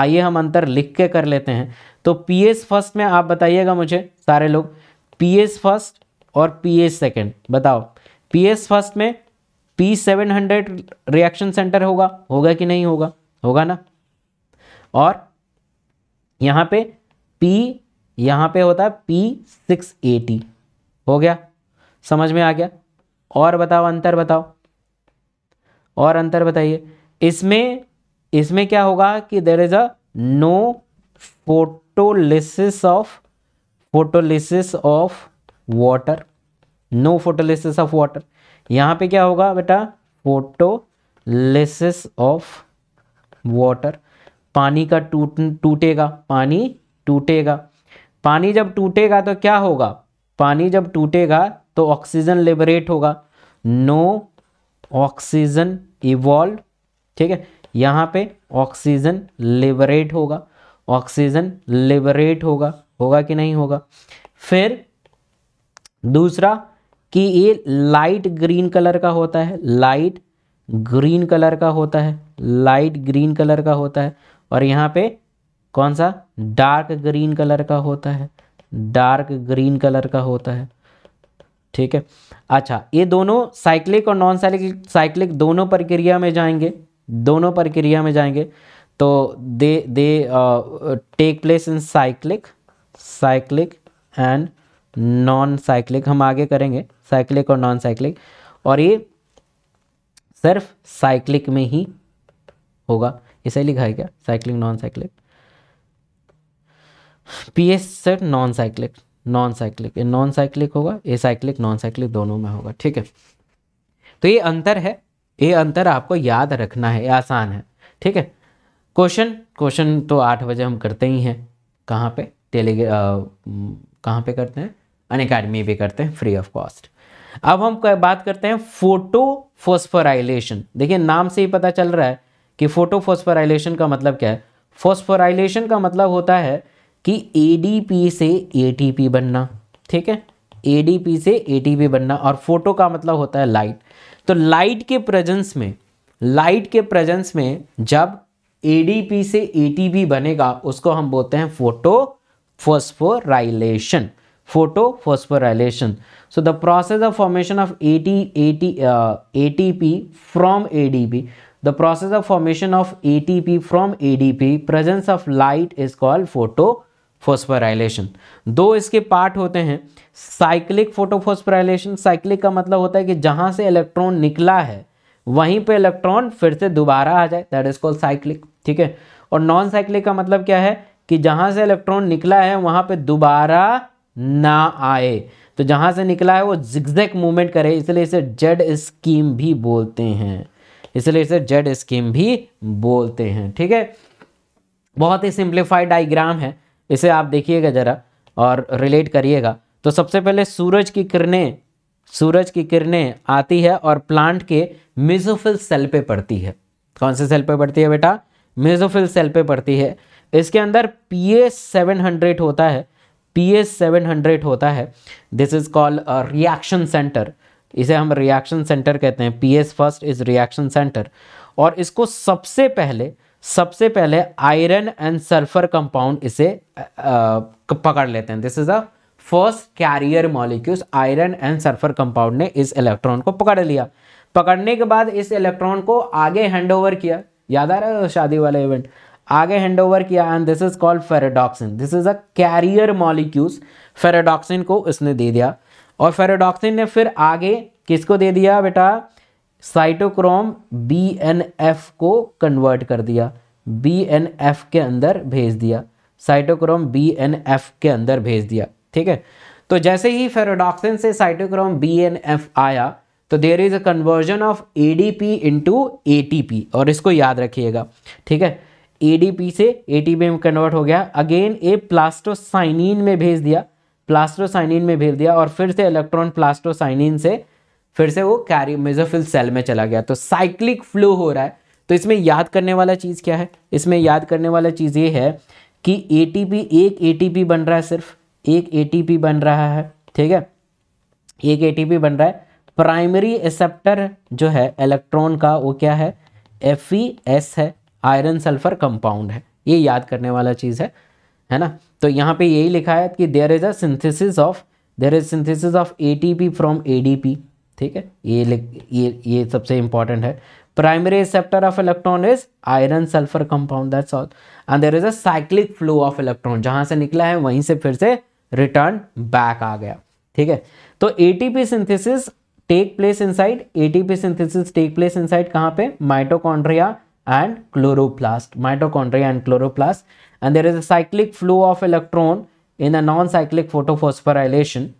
आइए हम अंतर लिख के कर लेते हैं तो पीएस फर्स्ट में आप बताइएगा मुझे सारे लोग पी एस फर्स्ट और पी एस सेकेंड बताओ पी एस फर्स्ट में P seven hundred reaction centre होगा होगा कि नहीं होगा होगा ना और यहाँ पे पी यहाँ पे होता है पी सिक्स एटी हो गया समझ में आ गया और बताओ अंतर बताओ और अंतर बताइए इसमें इसमें क्या होगा कि there is a no photolysis of photolysis of water no photolysis of water यहाँ पे क्या होगा बेटा फोटोलिसिस ऑफ वाटर पानी का टूट टूटेगा पानी टूटेगा पानी जब टूटेगा तो क्या होगा पानी जब टूटेगा तो ऑक्सीजन लिबरेट होगा नो ऑक्सीजन इवॉल्व ठीक है यहाँ पे ऑक्सीजन लिबरेट होगा ऑक्सीजन लिबरेट होगा होगा कि नहीं होगा फिर दूसरा कि ये लाइट ग्रीन कलर का होता है लाइट ग्रीन कलर का होता है लाइट ग्रीन कलर का होता है और यहाँ पे कौन सा डार्क ग्रीन कलर का होता है डार्क ग्रीन कलर का होता है ठीक है अच्छा ये दोनों साइक्लिक और नॉन साइक्लिक साइक्लिक दोनों प्रक्रिया में जाएंगे दोनों प्रक्रिया में जाएंगे तो they they take place in cyclic cyclic and non cyclic हम आगे करेंगे साइक्लिक और नॉन साइक्लिक और ये सिर्फ साइक्लिक में ही होगा इसे लिखा है क्या cyclic non cyclic P S sir non cyclic non cyclic ये नॉन साइक्लिक होगा ये साइक्लिक नॉन साइक्लिक दोनों में होगा ठीक है तो ये अंतर है ये अंतर आपको याद रखना है आसान है ठीक है क्वेश्चन क्वेश्चन तो आठ बजे हम करते ही हैं कहाँ पे टेलीग्रा कहाँ पे करते हैं अन अकेडमी पे करते हैं फ्री ऑफ कॉस्ट अब हम बात करते हैं फोटो फोस्फोराइलेशन देखिए नाम से ही पता चल रहा है कि फोटो फोस्फोराइलेशन का मतलब क्या है फोस्फोराइलेशन का मतलब होता है कि पी से पी बनना ठीक है पी से पी बनना और फोटो का मतलब होता है लाइट तो लाइट के प्रेजेंस में लाइट के प्रेजेंस में जब पी से पी बनेगा उसको हम बोलते हैं photo phosphorylation photophosphorylation so the process of formation of AT, AT, uh, ATP from ADP the process of formation of ATP from ADP presence of light is called photo phosphorylation दो इसके part होते हैं cyclic photophosphorylation cyclic का मतलब होता है कि जहां से इलेक्ट्रॉन निकला है वहीं पे इलेक्ट्रॉन फिर से दोबारा आ जाए दैट इज कॉल्ड साइक्लिक ठीक है और नॉन साइक्लिक का मतलब क्या है कि जहां से इलेक्ट्रॉन निकला है वहां पे दोबारा ना आए तो जहां से निकला है वो जिक्जैक मूवमेंट करे इसलिए इसे जेड स्कीम भी बोलते हैं इसलिए इसे जेड स्कीम भी बोलते हैं ठीक है बहुत ही सिंप्लीफाइड डाइग्राम है इसे आप देखिएगा ज़रा और रिलेट करिएगा तो सबसे पहले सूरज की किरणें सूरज की किरणें आती है और प्लांट के मिजोफिल सेल पे पड़ती है कौन से सेल पे पड़ती है बेटा मिजोफिल सेल पे पड़ती है इसके अंदर पी ए सेवन हंड्रेड होता है पी ए सेवन हंड्रेड होता है this is called reaction centre इसे हम रिएक्शन सेंटर कहते हैं P S first is reaction centre और इसको सबसे पहले सबसे पहले आयरन एंड सल्फर कंपाउंड इसे आ, पकड़ लेते हैं this is a first carrier molecules iron and sulphur compound ने इस इलेक्ट्रॉन को पकड़ लिया पकड़ने के बाद इस इलेक्ट्रॉन को आगे हैंड ओवर किया याद आ रहा है शादी वाला इवेंट आगे हैंड ओवर किया and this is called ferredoxin this is a carrier molecules ferredoxin को इसने दे दिया और फेरेडॉक्सिन ने फिर आगे किसको दे दिया बेटा साइटोक्रोम बी एन एफ को कन्वर्ट कर दिया बी एन एफ के अंदर भेज दिया साइटोक्रोम बी एन एफ के अंदर भेज दिया ठीक है तो जैसे ही फेरोडॉक्सिन से साइटोक्रोम बी एन एफ आया तो there is a conversion of A D P into A T P और इसको याद रखिएगा ठीक है एडीपी से एटीपी में कन्वर्ट हो गया अगेन ए प्लास्टोसाइनिन में भेज दिया प्लास्टोसाइनिन में भेज दिया और फिर से इलेक्ट्रॉन प्लास्टोसाइनिन से फिर से वो कैरी मेजोफिल सेल में चला गया तो साइक्लिक फ्लो हो रहा है तो इसमें याद करने वाला चीज़ क्या है इसमें याद करने वाला चीज़ ये है कि एटीपी एक एटीपी बन रहा है सिर्फ एक एटीपी बन रहा है ठीक है एक एटीपी बन रहा है प्राइमरी एक्सेप्टर जो है इलेक्ट्रॉन का वो क्या है एफ है आयरन सल्फर कंपाउंड है ये याद करने वाला चीज़ है है ना तो यहाँ पे यही लिखा है कि there is a synthesis of there is synthesis of A from A ठीक है ये ये ये सबसे इंपॉर्टेंट है primary receptor of electron is iron sulphur compound that's all and there is a cyclic flow of electron जहां से निकला है वहीं से फिर से रिटर्न बैक आ गया ठीक है तो ATP synthesis take place inside ATP synthesis take place inside कहां पे mitochondria and chloroplast, mitochondria and chloroplast. And there is a cyclic flow of electron in a non-cyclic photophosphorylation.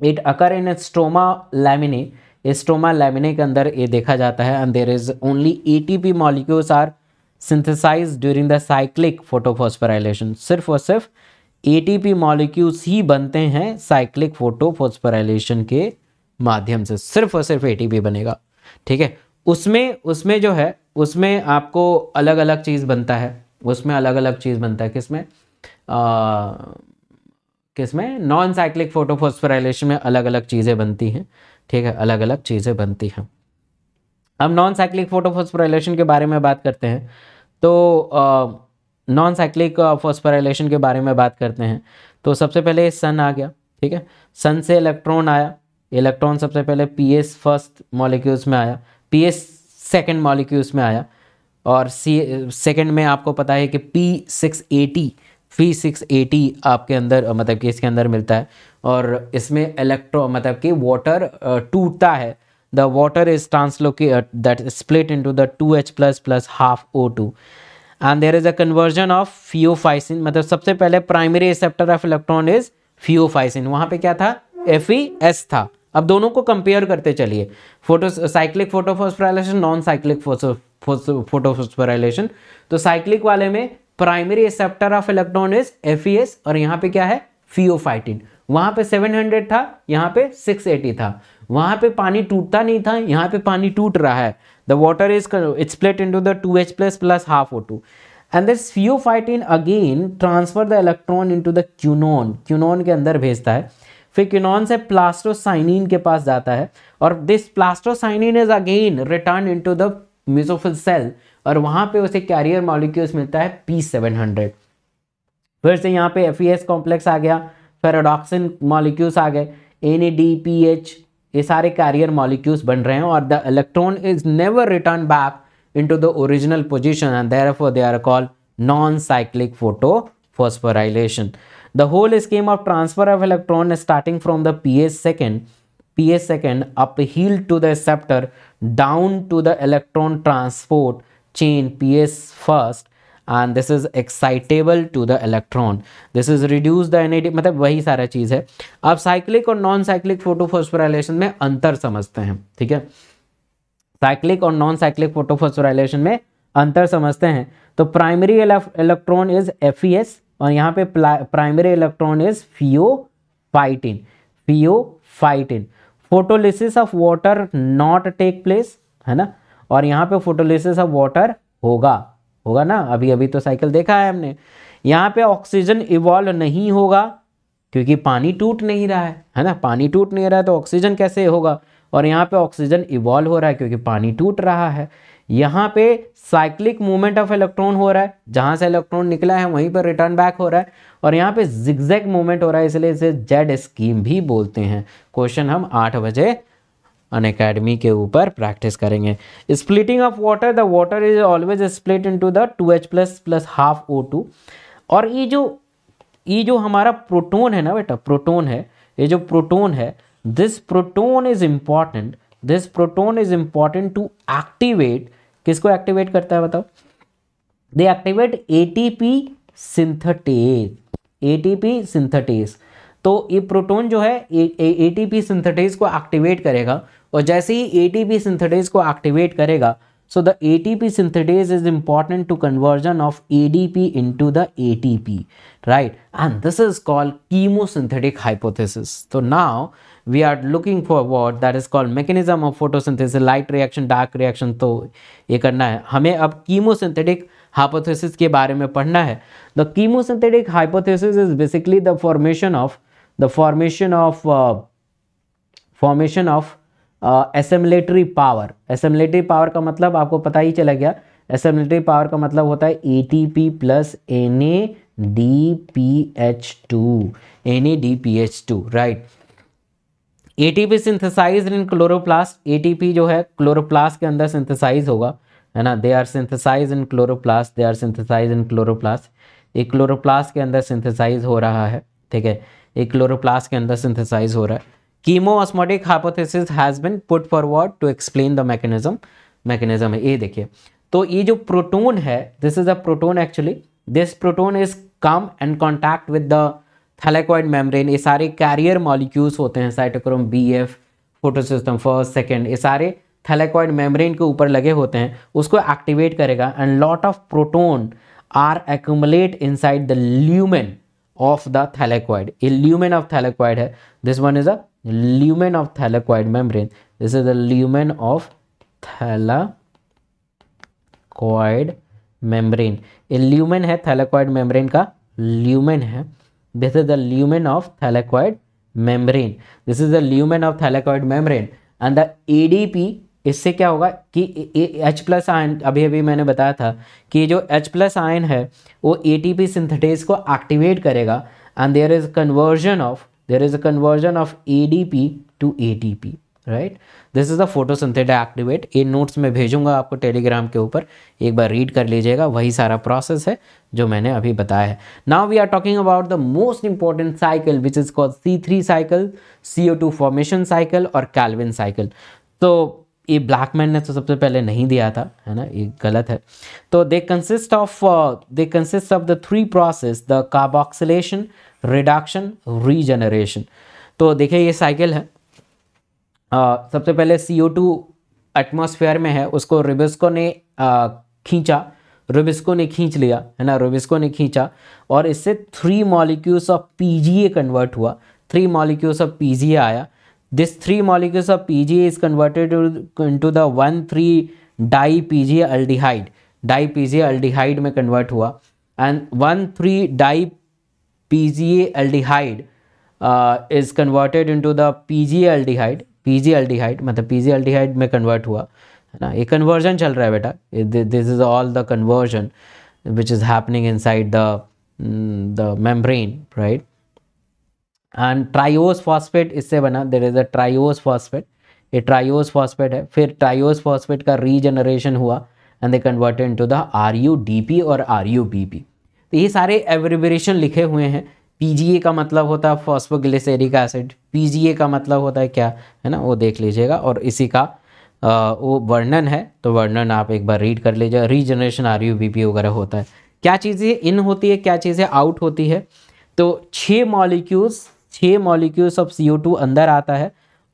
It occur in a stroma laminae. A stroma laminae ke andar ye dekha jata hai and there is only ATP molecules are synthesized during the cyclic photophosphorylation. sirf aur sirf ATP molecules hi bante hain cyclic photophosphorylation ke माध्यम से सिर्फ और सिर्फ ATP बनेगा ठीक है उसमें उसमें जो है उसमें आपको अलग अलग चीज़ बनता है उसमें अलग अलग चीज़ बनता है किसमें किसमें नॉन साइक्लिक फोटोफोस्फोराइलेशन में अलग अलग चीज़ें बनती हैं ठीक है अलग अलग चीज़ें बनती हैं अब नॉन साइक्लिक फोटोफोस्फोराइलेशन के बारे में बात करते हैं तो नॉन साइक्लिक फोस्फोराइलेशन के बारे में बात करते हैं तो सबसे पहले सन आ गया ठीक है सन से इलेक्ट्रॉन आया इलेक्ट्रॉन सबसे पहले पी फर्स्ट मॉलिक्यूल्स में आया पी सेकेंड मॉलिक्यूल उसमें आया और सी सेकेंड में आपको पता है कि P six eighty P six eighty आपके अंदर मतलब कि इसके अंदर मिलता है और इसमें इलेक्ट्रो मतलब कि वाटर टूटता है the water is translocate that split into the two H plus plus half O two and there is a conversion of pheophytin मतलब सबसे पहले primary receptor of electron is pheophytin वहाँ पे क्या था एफ ई एस था अब दोनों को कंपेयर करते चलिए photo cyclic photophosphorylation non cyclic photophosphorylation तो साइक्लिक वाले में primary acceptor of electron is F और यहाँ पे क्या है फियोफाइटिन वहाँ पे 700 था यहाँ पे 680 था वहाँ पे पानी टूटता नहीं था यहाँ पे पानी टूट रहा है the water is into the two H plus plus half O two and this pheophytin again transfer the electron into the quinone quinone के अंदर भेजता है फिर क्विनॉन से प्लास्टोसाइनिन के पास जाता है और this plastocyanin is again return into the mesophyll cell और वहां पे उसे कैरियर मॉलिक्यूल्स मिलता है पी फिर से यहाँ पे एफ ई एस कॉम्प्लेक्स आ गया फेराडॉक्सिन मॉलिक्यूल्स आ गए N A D P H ये सारे कैरियर मॉलिक्यूल्स बन रहे हैं और the electron is never return back into the original position and they are are non cyclic photo photophosphorylation. The whole scheme of transfer of electron starting from the PS second, PS second uphill to the receptor down to the electron transport chain PS first and this is excitable to the electron this is reduce the NAD मतलब वही सारा चीज़ है आप cyclic और non cyclic photophosphorylation में अंतर समझते हैं ठीक है साइक्लिक और नॉन साइक्लिक फोटोफॉस्फोराइलेशन में अंतर समझते हैं तो primary electron is F E S और यहाँ पे primary electron is pheophytin pheophytin photolysis of water not take place है ना और यहाँ पे फोटोलिसिस ऑफ वाटर होगा होगा ना अभी अभी तो साइकिल देखा है हमने यहाँ पे ऑक्सीजन इवॉल्व नहीं होगा क्योंकि पानी टूट नहीं रहा है है ना पानी टूट नहीं रहा है तो ऑक्सीजन कैसे होगा और यहाँ पे ऑक्सीजन इवॉल्व हो रहा है क्योंकि पानी टूट रहा है यहाँ पे साइक्लिक मूवमेंट ऑफ इलेक्ट्रॉन हो रहा है जहाँ से इलेक्ट्रॉन निकला है वहीं पर रिटर्न बैक हो रहा है और यहाँ पे जिगजैग मूवमेंट हो रहा है इसलिए इसे जेड स्कीम भी बोलते हैं क्वेश्चन हम आठ बजे अन अकेडमी के ऊपर प्रैक्टिस करेंगे splitting of water the water is always split to the two H plus plus half O two और ये जो ये जो हमारा प्रोटोन है ना बेटा प्रोटोन है ये जो प्रोटोन है this proton is important this proton is important to activate किसको एक्टिवेट करता है बताओ they activate ATP synthetase ATP synthetase तो ये प्रोटॉन जो है एटीपी सिंथेटेज को एक्टिवेट करेगा और जैसे ही एटीपी सिंथेटेज को एक्टिवेट करेगा so the ATP synthetase is important to conversion of ADP into the ATP right and this is called chemosynthetic hypothesis तो now we are looking for what that is called mechanism of photosynthesis light reaction dark reaction तो ये करना है हमें अब chemosynthetic hypothesis के बारे में पढ़ना है the chemosynthetic hypothesis is basically the formation of the formation of formation of assimilatory power assimilatory power का मतलब आपको पता ही चला गया एसेम्बलेटरी पावर का मतलब होता है A T P plus N A D P H two N A D P H two right ATP synthesized in chloroplast ATP जो है क्लोरोप्लास्ट के अंदर सिंथेसाइज होगा है ना they are synthesize in chloroplast they are synthesize in chloroplast ये chloroplast के अंदर सिंथेसाइज हो रहा है ठीक है ये क्लोरोप्लास्ट के अंदर सिंथेसाइज हो रहा है chemo osmotic hypothesis has been put forward to explain the mechanism mechanism है ये देखिए तो ये जो प्रोटोन है this is a proton actually this proton is come and contact with the thylakoid membrane ये सारे कैरियर मॉलिक्यूल्स होते हैं cytochrome B F photosystem first second ये सारे थैलेकॉइड मेम्ब्रेन के ऊपर लगे होते हैं उसको एक्टिवेट करेगा and lot of proton are inside the lumen of the thylakoid ये ल्यूमेन ऑफ थैलेकॉइड है this one is a lumen of thylakoid membrane this is the lumen of thylakoid membrane ये lumen है thylakoid membrane का lumen है This is the lumen of thylakoid membrane. This is the lumen of thylakoid membrane. And the ADP इससे क्या होगा कि H plus ion अभी अभी मैंने बताया था कि जो H प्लस आयन है वो ए टी पी सिंथेटेज को एक्टिवेट करेगा and there is conversion of there is a conversion of A D P to A T P right this is the photosynthetase activate ये notes में भेजूंगा आपको Telegram के ऊपर एक बार रीड कर लीजिएगा वही सारा प्रोसेस है जो मैंने अभी बताया है now we are talking about the most important cycle which is called C three cycle C O two formation cycle और कैलविन साइकिल तो ये ब्लैकमैन ने तो सबसे पहले नहीं दिया था है ना ये गलत है तो they consist of they consist of the three process the carboxylation reduction regeneration तो देखिए ये साइकिल है आ, सबसे पहले सी ओ टू एटमोसफेयर में है उसको रिबिस्को ने आ, खींचा रोबिस्को ने खींच लिया है ना रोबिस्को ने खींचा और इससे three molecules of PGA convert हुआ थ्री मॉलिक्यूल्स ऑफ पीजीए आया this three molecules of PGA is converted into the one three di PGA aldehyde di PGA aldehyde में कन्वर्ट हुआ and one three di PGA aldehyde is converted into the PGA aldehyde P मतलब P aldehyde में convert हुआ है ना ये conversion चल रहा है बेटा this is all the conversion which is happening in inside the the membrane right and triose phosphate इससे बना देर इज़ अ ट्राइओस फॉस्फेट ये ट्राइओस फॉस्फेट है फिर ट्राइओस फॉस्फेट का रीजनरेशन हुआ and they converted to the R U D P और R U B P तो ये सारे एवरीब्रेशन लिखे हुए हैं पीजीए का मतलब होता है फॉस्फोग्लिसरिक एसिड पीजीए का मतलब होता है क्या है ना वो देख लीजिएगा और इसी का आ, वो वर्णन है तो वर्णन आप एक बार रीड कर लीजिएगा regeneration R U B P वगैरह होता है क्या चीज़ें इन होती है क्या चीज़ें आउट होती है तो छः मॉलिक्यूल्स छः मॉलिक्यूल्स ऑफ सी अंदर आता है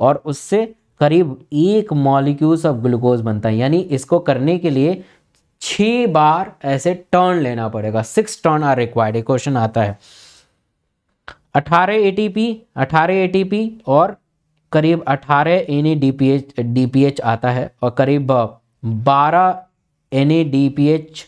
और उससे करीब एक मॉलिक्यूल्स ऑफ ग्लूकोज बनता है यानी इसको करने के लिए छः बार ऐसे टर्न लेना पड़ेगा six turn are required question आता है 18 एटीपी 18 एटीपी और करीब 18 एन डीपीएच डीपीएच आता है और करीब 12 N DPH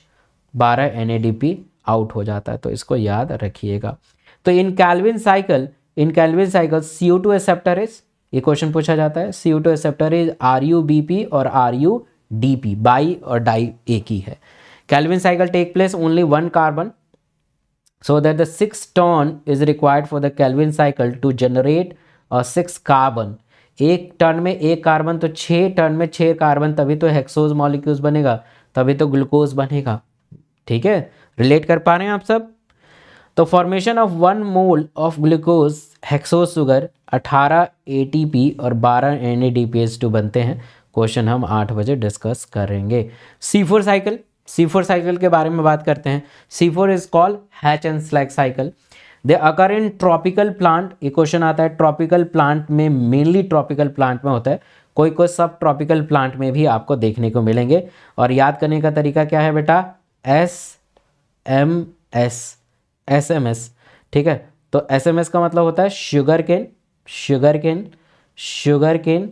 12 N P out हो जाता है तो इसको याद रखिएगा तो in Calvin cycle in Calvin cycle C O two acceptor is ये क्वेश्चन पूछा जाता है C O two acceptor is R U B P और R U D P bi और डाई एक ही है Calvin cycle take place only one carbon so that the 6 ton is required for the Kelvin cycle to generate a uh, 6 carbon एक turn में एक carbon तो छः टन में छः कार्बन तभी तो हेक्सोज मॉलिक्यूल्स बनेगा तभी तो ग्लूकोज बनेगा ठीक है रिलेट कर पा रहे हैं आप सब तो formation of one mole of glucose hexose sugar 18 ATP और 12 एन बनते हैं क्वेश्चन हम आठ बजे डिस्कस करेंगे C four cycle C four cycle के बारे में बात करते हैं C four is called Hatch and Slack cycle they occur in tropical plant ये क्वेश्चन आता है ट्रॉपिकल प्लांट में मेनली ट्रॉपिकल प्लांट में होता है कोई कोई सब ट्रॉपिकल प्लांट में भी आपको देखने को मिलेंगे और याद करने का तरीका क्या है बेटा S M S S M S ठीक है तो एस एम एस का मतलब होता है sugar cane sugar cane sugar cane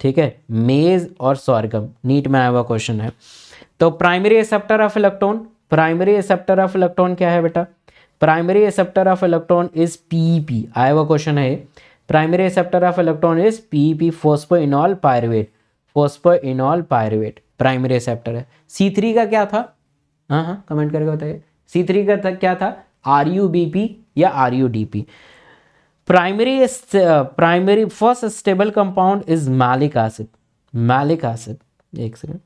ठीक है मेज़ और सॉरगम नीट में आया हुआ क्वेश्चन है तो primary acceptor of electron primary acceptor of electron क्या है बेटा primary acceptor of electron is PP आया हुआ क्वेश्चन है primary acceptor of electron is PEP pyruvate phospho enol pyruvate primary acceptor है सी थ्री का क्या था हाँ हाँ कमेंट करके बताइए सी थ्री का था, क्या था आर यू बी पी या R U D P primary primary first stable compound is malic acid malic acid एक second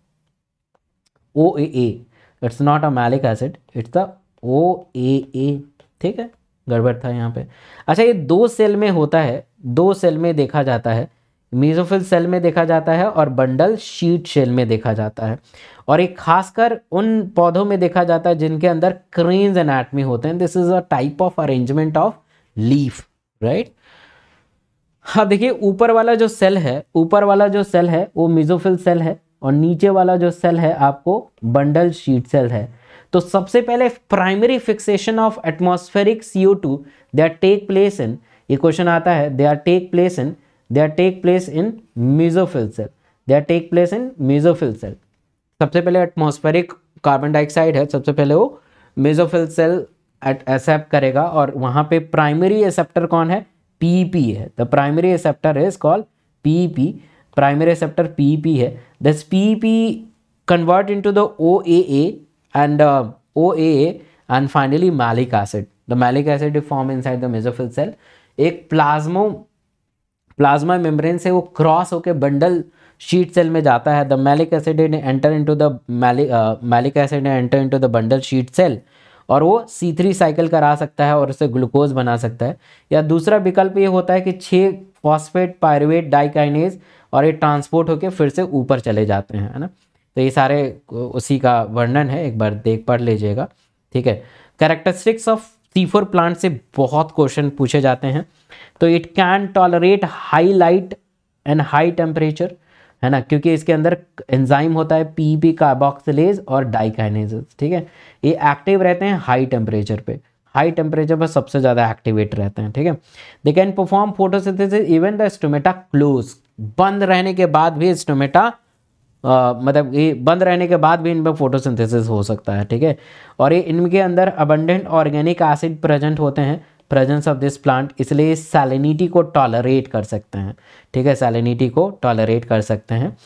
not a malic acid it's acid. O A A ठीक है गड़बड़ था यहाँ पे अच्छा ये दो सेल में होता है दो सेल में देखा जाता है मीजोफिल सेल में देखा जाता है और बंडल शीट सेल में देखा जाता है और एक खासकर उन पौधों में देखा जाता है जिनके अंदर क्रेन्स एनाटमी होते हैं this is a type of arrangement of leaf right हाँ देखिए ऊपर वाला जो सेल है ऊपर वाला जो सेल है वो मिजोफिल सेल है और नीचे वाला जो सेल है आपको बंडल शीट सेल है तो सबसे पहले primary fixation of atmospheric CO two they are take place in ये क्वेश्चन आता है they are take place in they are take place in mesophyll cell they are take place in mesophyll cell सबसे पहले atmospheric carbon dioxide है सबसे पहले वो mesophyll cell accept करेगा और वहां पे प्राइमरी एक्सेप्टर कौन है पीपी है the primary acceptor is called PP primary receptor PEP e है this PEP e convert into the OAA and uh, OAA and finally malic acid the malic acid is formed inside the mesophyll cell एक प्लाज्मो plasma membrane से वो cross होकर bundle sheath cell में जाता है the malic acid in enter into the malic acid enter into the bundle sheath cell और वो सी three cycle करा सकता है और उसे ग्लूकोज बना सकता है या दूसरा विकल्प ये होता है कि छः फॉस्फेट पायरवेट डाइकाइनेज और ये ट्रांसपोर्ट होकर फिर से ऊपर चले जाते हैं है ना तो ये सारे उसी का वर्णन है एक बार देख पढ़ लीजिएगा ठीक है कैरेक्टरिस्टिक्स ऑफ सीफोर प्लांट से बहुत क्वेश्चन पूछे जाते हैं तो it can tolerate high light and high temperature है ना क्योंकि इसके अंदर एंजाइम होता है पी पी कार्बोक्सिलेज और डाइकाइनेज ठीक है ये एक्टिव रहते हैं हाई टेम्परेचर पे हाई टेम्परेचर पर सबसे ज़्यादा एक्टिवेट रहते हैं ठीक है they can perform photosynthesis even the stomata close बंद रहने के बाद भी स्टोमेटा मतलब ये बंद रहने के बाद भी इनमें फोटोसिंथेसिस हो सकता है ठीक है और ये इनके अंदर अबंडेंट ऑर्गेनिक एसिड प्रेजेंट होते हैं प्रेजेंस ऑफ दिस प्लांट इसलिए सैलिनिटी को टॉलरेट कर सकते हैं ठीक है सैलिनिटी को टॉलरेट कर सकते हैं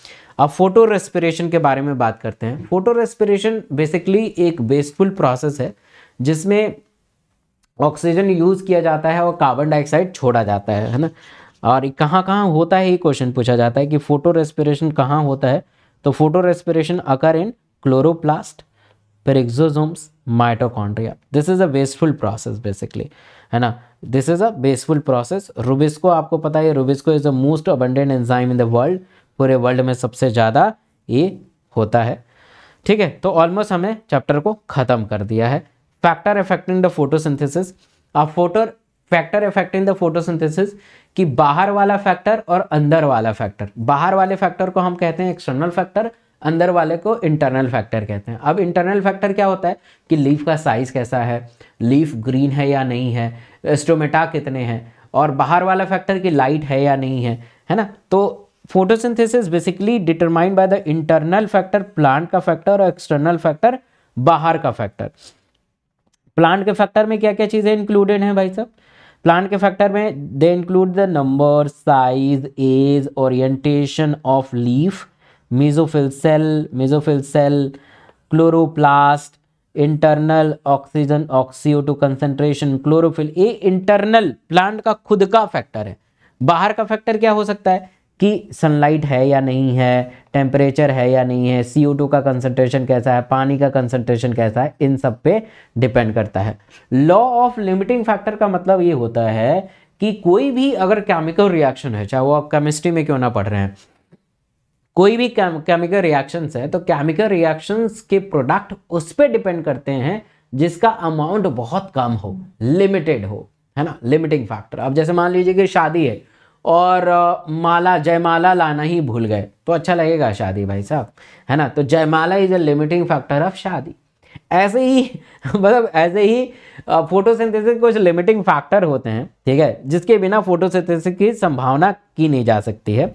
अब फोटो रेस्पिरेशन के बारे में बात करते हैं फोटो रेस्पिरेशन बेसिकली एक वेस्टफुल प्रोसेस है जिसमें ऑक्सीजन यूज़ किया जाता है और कार्बन डाइऑक्साइड छोड़ा जाता है है ना और कहाँ कहाँ होता है ये क्वेश्चन पूछा जाता है कि फोटो रेस्पिरेशन कहाँ होता है तो photo respiration occur in chloroplast exosomes mitochondria this is a wasteful process basically है ना this is a wasteful process RuBisCO आपको पता है RuBisCO is the most abundant enzyme in the world पूरे वर्ल्ड में सबसे ज़्यादा ये होता है ठीक है तो ऑलमोस्ट हमने चैप्टर को ख़त्म कर दिया है फैक्टर इफेक्टिंग द फोटोसिंथेसिस अब photo factor in the photosynthesis कि बाहर वाला फैक्टर और अंदर वाला फैक्टर बाहर वाले फैक्टर को हम कहते हैं एक्सटर्नल फैक्टर अंदर वाले को इंटरनल फैक्टर कहते हैं अब इंटरनल फैक्टर क्या होता है कि लीफ का साइज कैसा है लीफ ग्रीन है या नहीं है एस्टोमेटा कितने हैं और बाहर वाला फैक्टर की लाइट है या नहीं है है ना तो photosynthesis basically determined by the internal factor plant का फैक्टर और एक्सटर्नल फैक्टर बाहर का फैक्टर प्लांट के फैक्टर में क्या क्या चीज़ें इंक्लूडेड हैं भाई साहब प्लांट के फैक्टर में they include the number size age orientation of leaf mesophyll cell mesophyll cell chloroplast internal oxygen ऑक्सीओ टू कंसेंट्रेशन क्लोरोफिल ये इंटरनल प्लांट का खुद का फैक्टर है बाहर का फैक्टर क्या हो सकता है कि सनलाइट है या नहीं है टेम्परेचर है या नहीं है सी का कंसनट्रेशन कैसा है पानी का कंसनट्रेशन कैसा है इन सब पे डिपेंड करता है लॉ ऑफ लिमिटिंग फैक्टर का मतलब ये होता है कि कोई भी अगर केमिकल रिएक्शन है चाहे वो आप केमिस्ट्री में क्यों ना पढ़ रहे हैं कोई भी केमिकल रिएक्शंस है तो केमिकल रिएक्शंस के प्रोडक्ट उस पर डिपेंड करते हैं जिसका अमाउंट बहुत कम हो लिमिटेड हो है ना लिमिटिंग फैक्टर अब जैसे मान लीजिए कि शादी है और माला जयमाला लाना ही भूल गए तो अच्छा लगेगा शादी भाई साहब है ना तो jaimala is a limiting factor of shaadi ऐसे ही (laughs) मतलब ऐसे ही फोटोसिंथेसिस कुछ लिमिटिंग फैक्टर होते हैं ठीक है जिसके बिना फोटोसिंथेसिस की संभावना की नहीं जा सकती है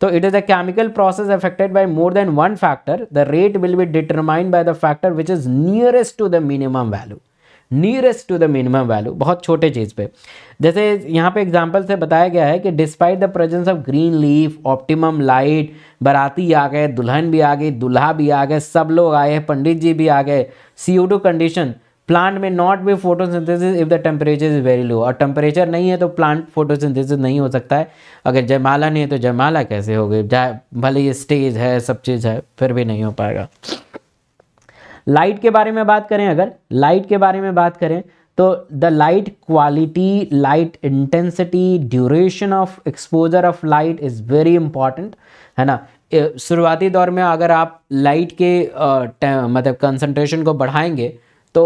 तो it is a chemical process affected by more than one factor the rate will be determined by the factor which is nearest to the minimum value nearest to the minimum value बहुत छोटे चीज़ पे जैसे यहाँ पे example से बताया गया है कि despite the presence of green leaf optimum light बराती आ गए दुल्हन भी आ गई दुल्हा भी आ गए सब लोग आए पंडित जी भी आ गए सी कंडीशन प्लांट में not be photosynthesis if the temperature is very low और टेम्परेचर नहीं है तो प्लांट फोटोसिंथेसिस नहीं हो सकता है अगर जयमाला नहीं है तो जयमाला कैसे होगी भले ये स्टेज है सब चीज़ है फिर भी नहीं हो पाएगा लाइट के बारे में बात करें अगर लाइट के बारे में बात करें तो the light quality light intensity duration of exposure of light is very important है ना शुरुआती दौर में अगर आप लाइट के आ, मतलब कंसंट्रेशन को बढ़ाएंगे तो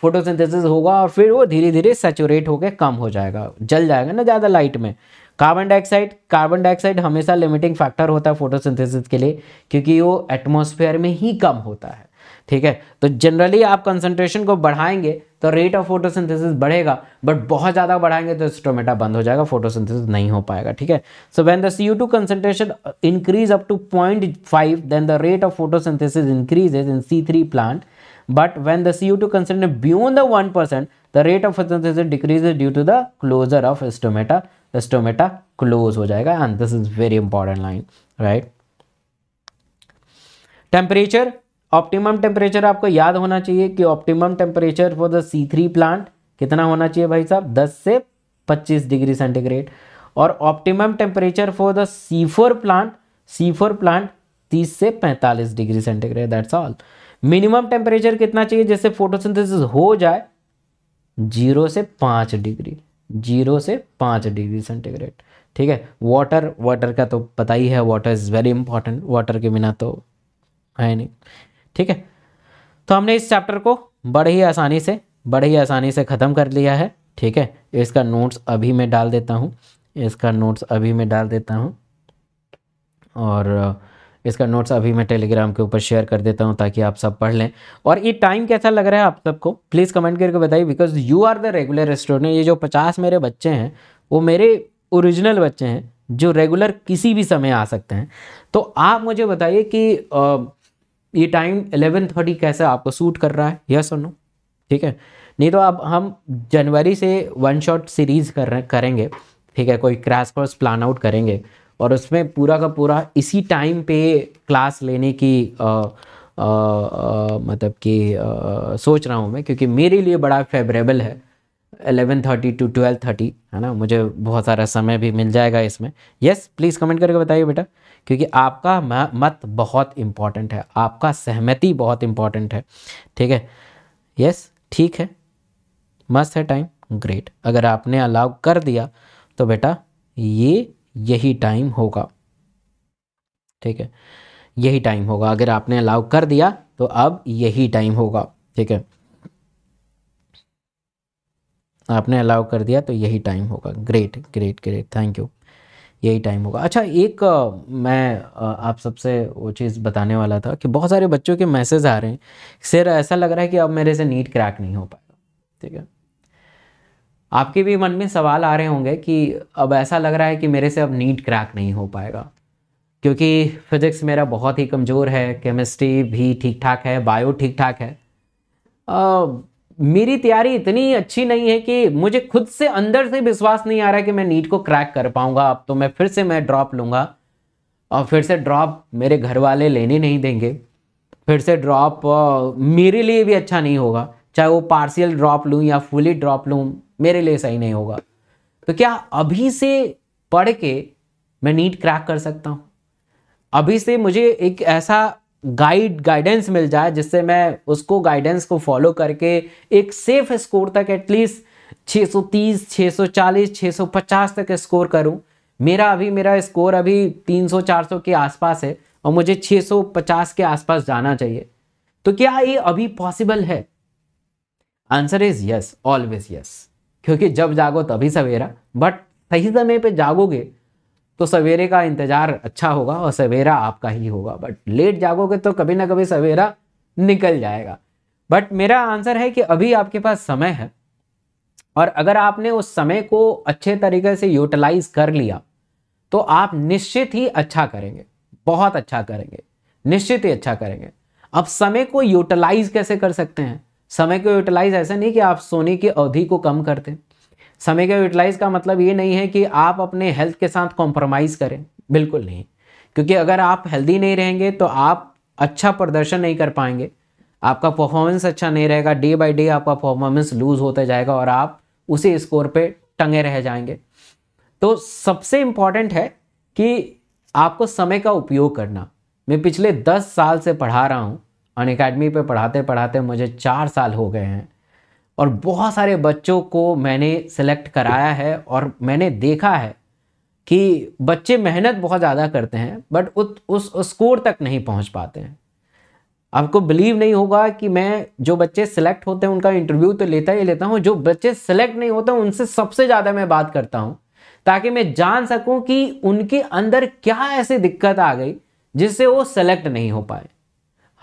फोटोसिंथेसिस होगा और फिर वो धीरे धीरे सेचूरेट होकर कम हो जाएगा जल जाएगा ना ज़्यादा लाइट में कार्बन डाइऑक्साइड कार्बन डाइऑक्साइड हमेशा लिमिटिंग फैक्टर होता है फोटोसिंथेसिस के लिए क्योंकि वो एटमोसफेयर में ही कम होता है ठीक है तो जनरली आप कंसंट्रेशन को बढ़ाएंगे तो रेट ऑफ फोटोसिंथेसिस बढ़ेगा बट बहुत ज्यादा बढ़ाएंगे तो स्टोमेटा बंद हो जाएगा फोटोसिंथेसिस नहीं हो पाएगा ठीक है so when the C O two concentration increase up to point five then the rate of photosynthesis increases in C three plant but when the C O two concentration beyond the one percent the rate of photosynthesis decrease due to the closure of stomata stomata close हो जाएगा and this is very important line right temperature optimum temperature आपको याद होना चाहिए कि optimum temperature for the C three plant कितना होना चाहिए भाई साहब 10 से 25 डिग्री सेंटीग्रेड और optimum temperature for the C four plant C four plant 30 से 45 degree centigrade that's all minimum temperature कितना चाहिए जैसे फोटोसिंथेसिस हो जाए जीरो से पाँच डिग्री जीरो से पाँच डिग्री सेंटीग्रेड ठीक है वाटर वाटर का तो पता ही है water is very important water के बिना तो है नहीं ठीक है तो हमने इस चैप्टर को बड़े ही आसानी से बड़े ही आसानी से ख़त्म कर लिया है ठीक है इसका नोट्स अभी मैं डाल देता हूँ इसका नोट्स अभी मैं डाल देता हूँ और इसका नोट्स अभी मैं टेलीग्राम के ऊपर शेयर कर देता हूँ ताकि आप सब पढ़ लें और ये टाइम कैसा लग रहा है आप सबको प्लीज़ कमेंट करके बताइए because you are the regular student ये जो पचास मेरे बच्चे हैं वो मेरे ओरिजिनल बच्चे हैं जो रेगुलर किसी भी समय आ सकते हैं तो आप मुझे बताइए कि आ, ये टाइम 11:30 कैसा आपको सूट कर रहा है यस और नो ठीक है नहीं तो अब हम जनवरी से वन शॉट सीरीज़ कर रहे करेंगे ठीक है कोई क्रैश कोर्स प्लान आउट करेंगे और उसमें पूरा का पूरा इसी टाइम पे क्लास लेने की आ, आ, आ, मतलब कि सोच रहा हूँ मैं क्योंकि मेरे लिए बड़ा फेवरेबल है eleven thirty to twelve thirty है ना मुझे बहुत सारा समय भी मिल जाएगा इसमें यस प्लीज़ कमेंट करके बताइए बेटा क्योंकि आपका मत बहुत इम्पॉर्टेंट है आपका सहमति बहुत इम्पॉर्टेंट है ठीक है यस ठीक है मस्त है टाइम ग्रेट अगर आपने अलाउ कर दिया तो बेटा ये यही टाइम होगा ठीक है यही टाइम होगा अगर आपने अलाउ कर दिया तो अब यही टाइम होगा ठीक है आपने अलाउ कर दिया तो यही टाइम होगा great great great thank you यही टाइम होगा अच्छा एक मैं आप सबसे वो चीज़ बताने वाला था कि बहुत सारे बच्चों के मैसेज आ रहे हैं सिर ऐसा लग रहा है कि अब मेरे से नीट क्रैक नहीं हो पाएगा ठीक है आपके भी मन में सवाल आ रहे होंगे कि अब ऐसा लग रहा है कि मेरे से अब नीट क्रैक नहीं हो पाएगा क्योंकि फिज़िक्स मेरा बहुत ही कमज़ोर है केमिस्ट्री भी ठीक ठाक है बायो ठीक ठाक है आ, मेरी तैयारी इतनी अच्छी नहीं है कि मुझे खुद से अंदर से विश्वास नहीं आ रहा है कि मैं नीट को क्रैक कर पाऊंगा अब तो मैं फिर से मैं ड्रॉप लूँगा और फिर से ड्रॉप मेरे घर वाले लेने नहीं देंगे फिर से ड्रॉप मेरे लिए भी अच्छा नहीं होगा चाहे वो पार्शियल ड्रॉप लूँ या फुली ड्रॉप लूँ मेरे लिए सही नहीं होगा तो क्या अभी से पढ़ के मैं नीट क्रैक कर सकता हूँ अभी से मुझे एक ऐसा गाइड गाइडेंस मिल जाए जिससे मैं उसको गाइडेंस को फॉलो करके एक सेफ स्कोर तक एटलीस्ट 630, 640, 650 तक स्कोर करूं मेरा अभी मेरा स्कोर अभी 300, 400 के आसपास है और मुझे 650 के आसपास जाना चाहिए तो क्या ये अभी पॉसिबल है answer is yes always yes क्योंकि जब जागो तभी सवेरा बट सही समय पे जागोगे तो सवेरे का इंतज़ार अच्छा होगा और सवेरा आपका ही होगा बट लेट जागोगे तो कभी ना कभी सवेरा निकल जाएगा बट मेरा आंसर है कि अभी आपके पास समय है और अगर आपने उस समय को अच्छे तरीके से यूटिलाइज कर लिया तो आप निश्चित ही अच्छा करेंगे बहुत अच्छा करेंगे निश्चित ही अच्छा करेंगे अब समय को यूटिलाइज कैसे कर सकते हैं समय को यूटिलाइज ऐसा नहीं कि आप सोने की अवधि को कम करते हैं समय का यूटिलाइज का मतलब ये नहीं है कि आप अपने हेल्थ के साथ कॉम्प्रोमाइज़ करें बिल्कुल नहीं क्योंकि अगर आप हेल्दी नहीं रहेंगे तो आप अच्छा प्रदर्शन नहीं कर पाएंगे आपका परफॉर्मेंस अच्छा नहीं रहेगा डे बाय डे आपका परफॉर्मेंस लूज़ होता जाएगा और आप उसी स्कोर पे टंगे रह जाएंगे तो सबसे इम्पॉर्टेंट है कि आपको समय का उपयोग करना मैं पिछले दस साल से पढ़ा रहा हूँ अन अकेडमी पर पढ़ाते पढ़ाते मुझे चार साल हो गए हैं और बहुत सारे बच्चों को मैंने सेलेक्ट कराया है और मैंने देखा है कि बच्चे मेहनत बहुत ज़्यादा करते हैं बट उत, उस स्कोर तक नहीं पहुंच पाते हैं आपको बिलीव नहीं होगा कि मैं जो बच्चे सेलेक्ट होते हैं उनका इंटरव्यू तो लेता ही लेता हूँ जो बच्चे सेलेक्ट नहीं होते उनसे सबसे ज़्यादा मैं बात करता हूँ ताकि मैं जान सकूँ कि उनके अंदर क्या ऐसी दिक्कत आ गई जिससे वो सेलेक्ट नहीं हो पाए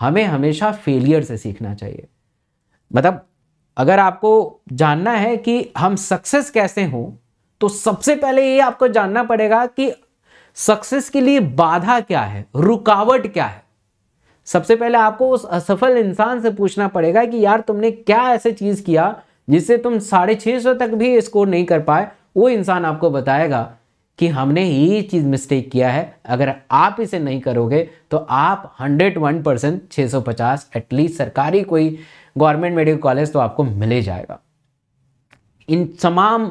हमें हमेशा फेलियर से सीखना चाहिए मतलब अगर आपको जानना है कि हम सक्सेस कैसे हो तो सबसे पहले ये आपको जानना पड़ेगा कि सक्सेस के लिए बाधा क्या है रुकावट क्या है सबसे पहले आपको उस असफल इंसान से पूछना पड़ेगा कि यार तुमने क्या ऐसे चीज़ किया जिससे तुम साढ़े छह सौ तक भी स्कोर नहीं कर पाए वो इंसान आपको बताएगा कि हमने ये चीज़ मिस्टेक किया है अगर आप इसे नहीं करोगे तो आप हंड्रेड वन परसेंट सौ पचास एटलीस्ट सरकारी कोई गवर्नमेंट मेडिकल कॉलेज तो आपको मिल ही जाएगा इन तमाम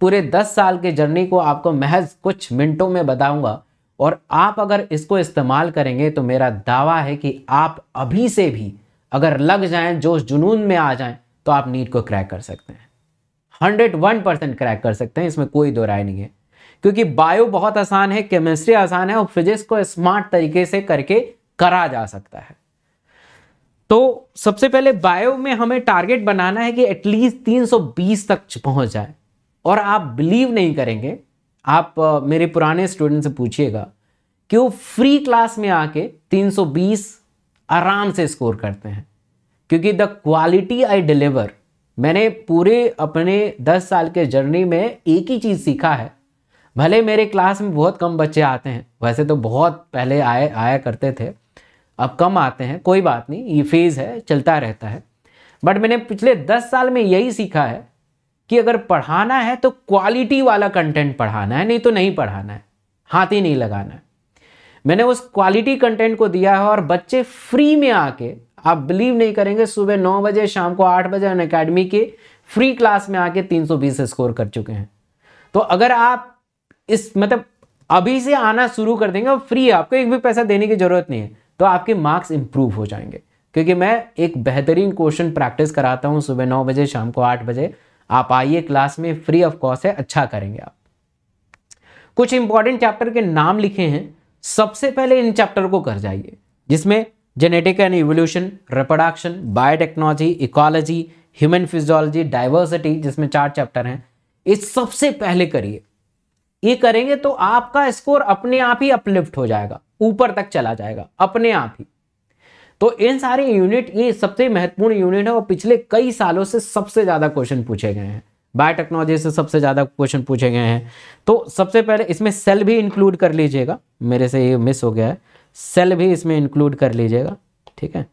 पूरे दस साल के जर्नी को आपको महज कुछ मिनटों में बताऊंगा और आप अगर इसको इस्तेमाल करेंगे तो मेरा दावा है कि आप अभी से भी अगर लग जाएं जोश जुनून में आ जाएं तो आप नीट को क्रैक कर सकते हैं हंड्रेड वन परसेंट क्रैक कर सकते हैं इसमें कोई दो राय नहीं है क्योंकि बायो बहुत आसान है केमिस्ट्री आसान है और फिजिक्स को स्मार्ट तरीके से करके करा जा सकता है तो सबसे पहले बायो में हमें टारगेट बनाना है कि एटलीस्ट 320 तक पहुंच जाए और आप बिलीव नहीं करेंगे आप मेरे पुराने स्टूडेंट से पूछिएगा कि वो फ्री क्लास में आके 320 आराम से स्कोर करते हैं क्योंकि द क्वालिटी आई डिलीवर मैंने पूरे अपने 10 साल के जर्नी में एक ही चीज़ सीखा है भले मेरे क्लास में बहुत कम बच्चे आते हैं वैसे तो बहुत पहले आए आया करते थे अब कम आते हैं कोई बात नहीं ये फेज़ है चलता रहता है बट मैंने पिछले दस साल में यही सीखा है कि अगर पढ़ाना है तो क्वालिटी वाला कंटेंट पढ़ाना है नहीं तो नहीं पढ़ाना है हाथ ही नहीं लगाना है मैंने उस क्वालिटी कंटेंट को दिया है और बच्चे फ्री में आके आप बिलीव नहीं करेंगे सुबह नौ बजे शाम को आठ बजे अन अकेडमी के फ्री क्लास में आके 320 स्कोर कर चुके हैं तो अगर आप इस मतलब अभी से आना शुरू कर देंगे और फ्री आपको एक भी पैसा देने की जरूरत नहीं है तो आपके मार्क्स इंप्रूव हो जाएंगे क्योंकि मैं एक बेहतरीन क्वेश्चन प्रैक्टिस कराता हूँ सुबह नौ बजे शाम को आठ बजे आप आइए क्लास में फ्री ऑफ कॉस्ट है अच्छा करेंगे आप कुछ इंपॉर्टेंट चैप्टर के नाम लिखे हैं सबसे पहले इन चैप्टर को कर जाइए जिसमें genetic and evolution reproduction biotechnology ecology human physiology diversity जिसमें चार चैप्टर हैं इस सबसे पहले करिए ये करेंगे तो आपका स्कोर अपने आप ही अपलिफ्ट हो जाएगा ऊपर तक चला जाएगा अपने आप ही तो इन सारे यूनिट ये सबसे महत्वपूर्ण यूनिट है और पिछले कई सालों से सबसे ज़्यादा क्वेश्चन पूछे गए हैं बायोटेक्नोलॉजी से सबसे ज़्यादा क्वेश्चन पूछे गए हैं तो सबसे पहले इसमें सेल भी इंक्लूड कर लीजिएगा मेरे से ये मिस हो गया है सेल भी इसमें इंक्लूड कर लीजिएगा ठीक है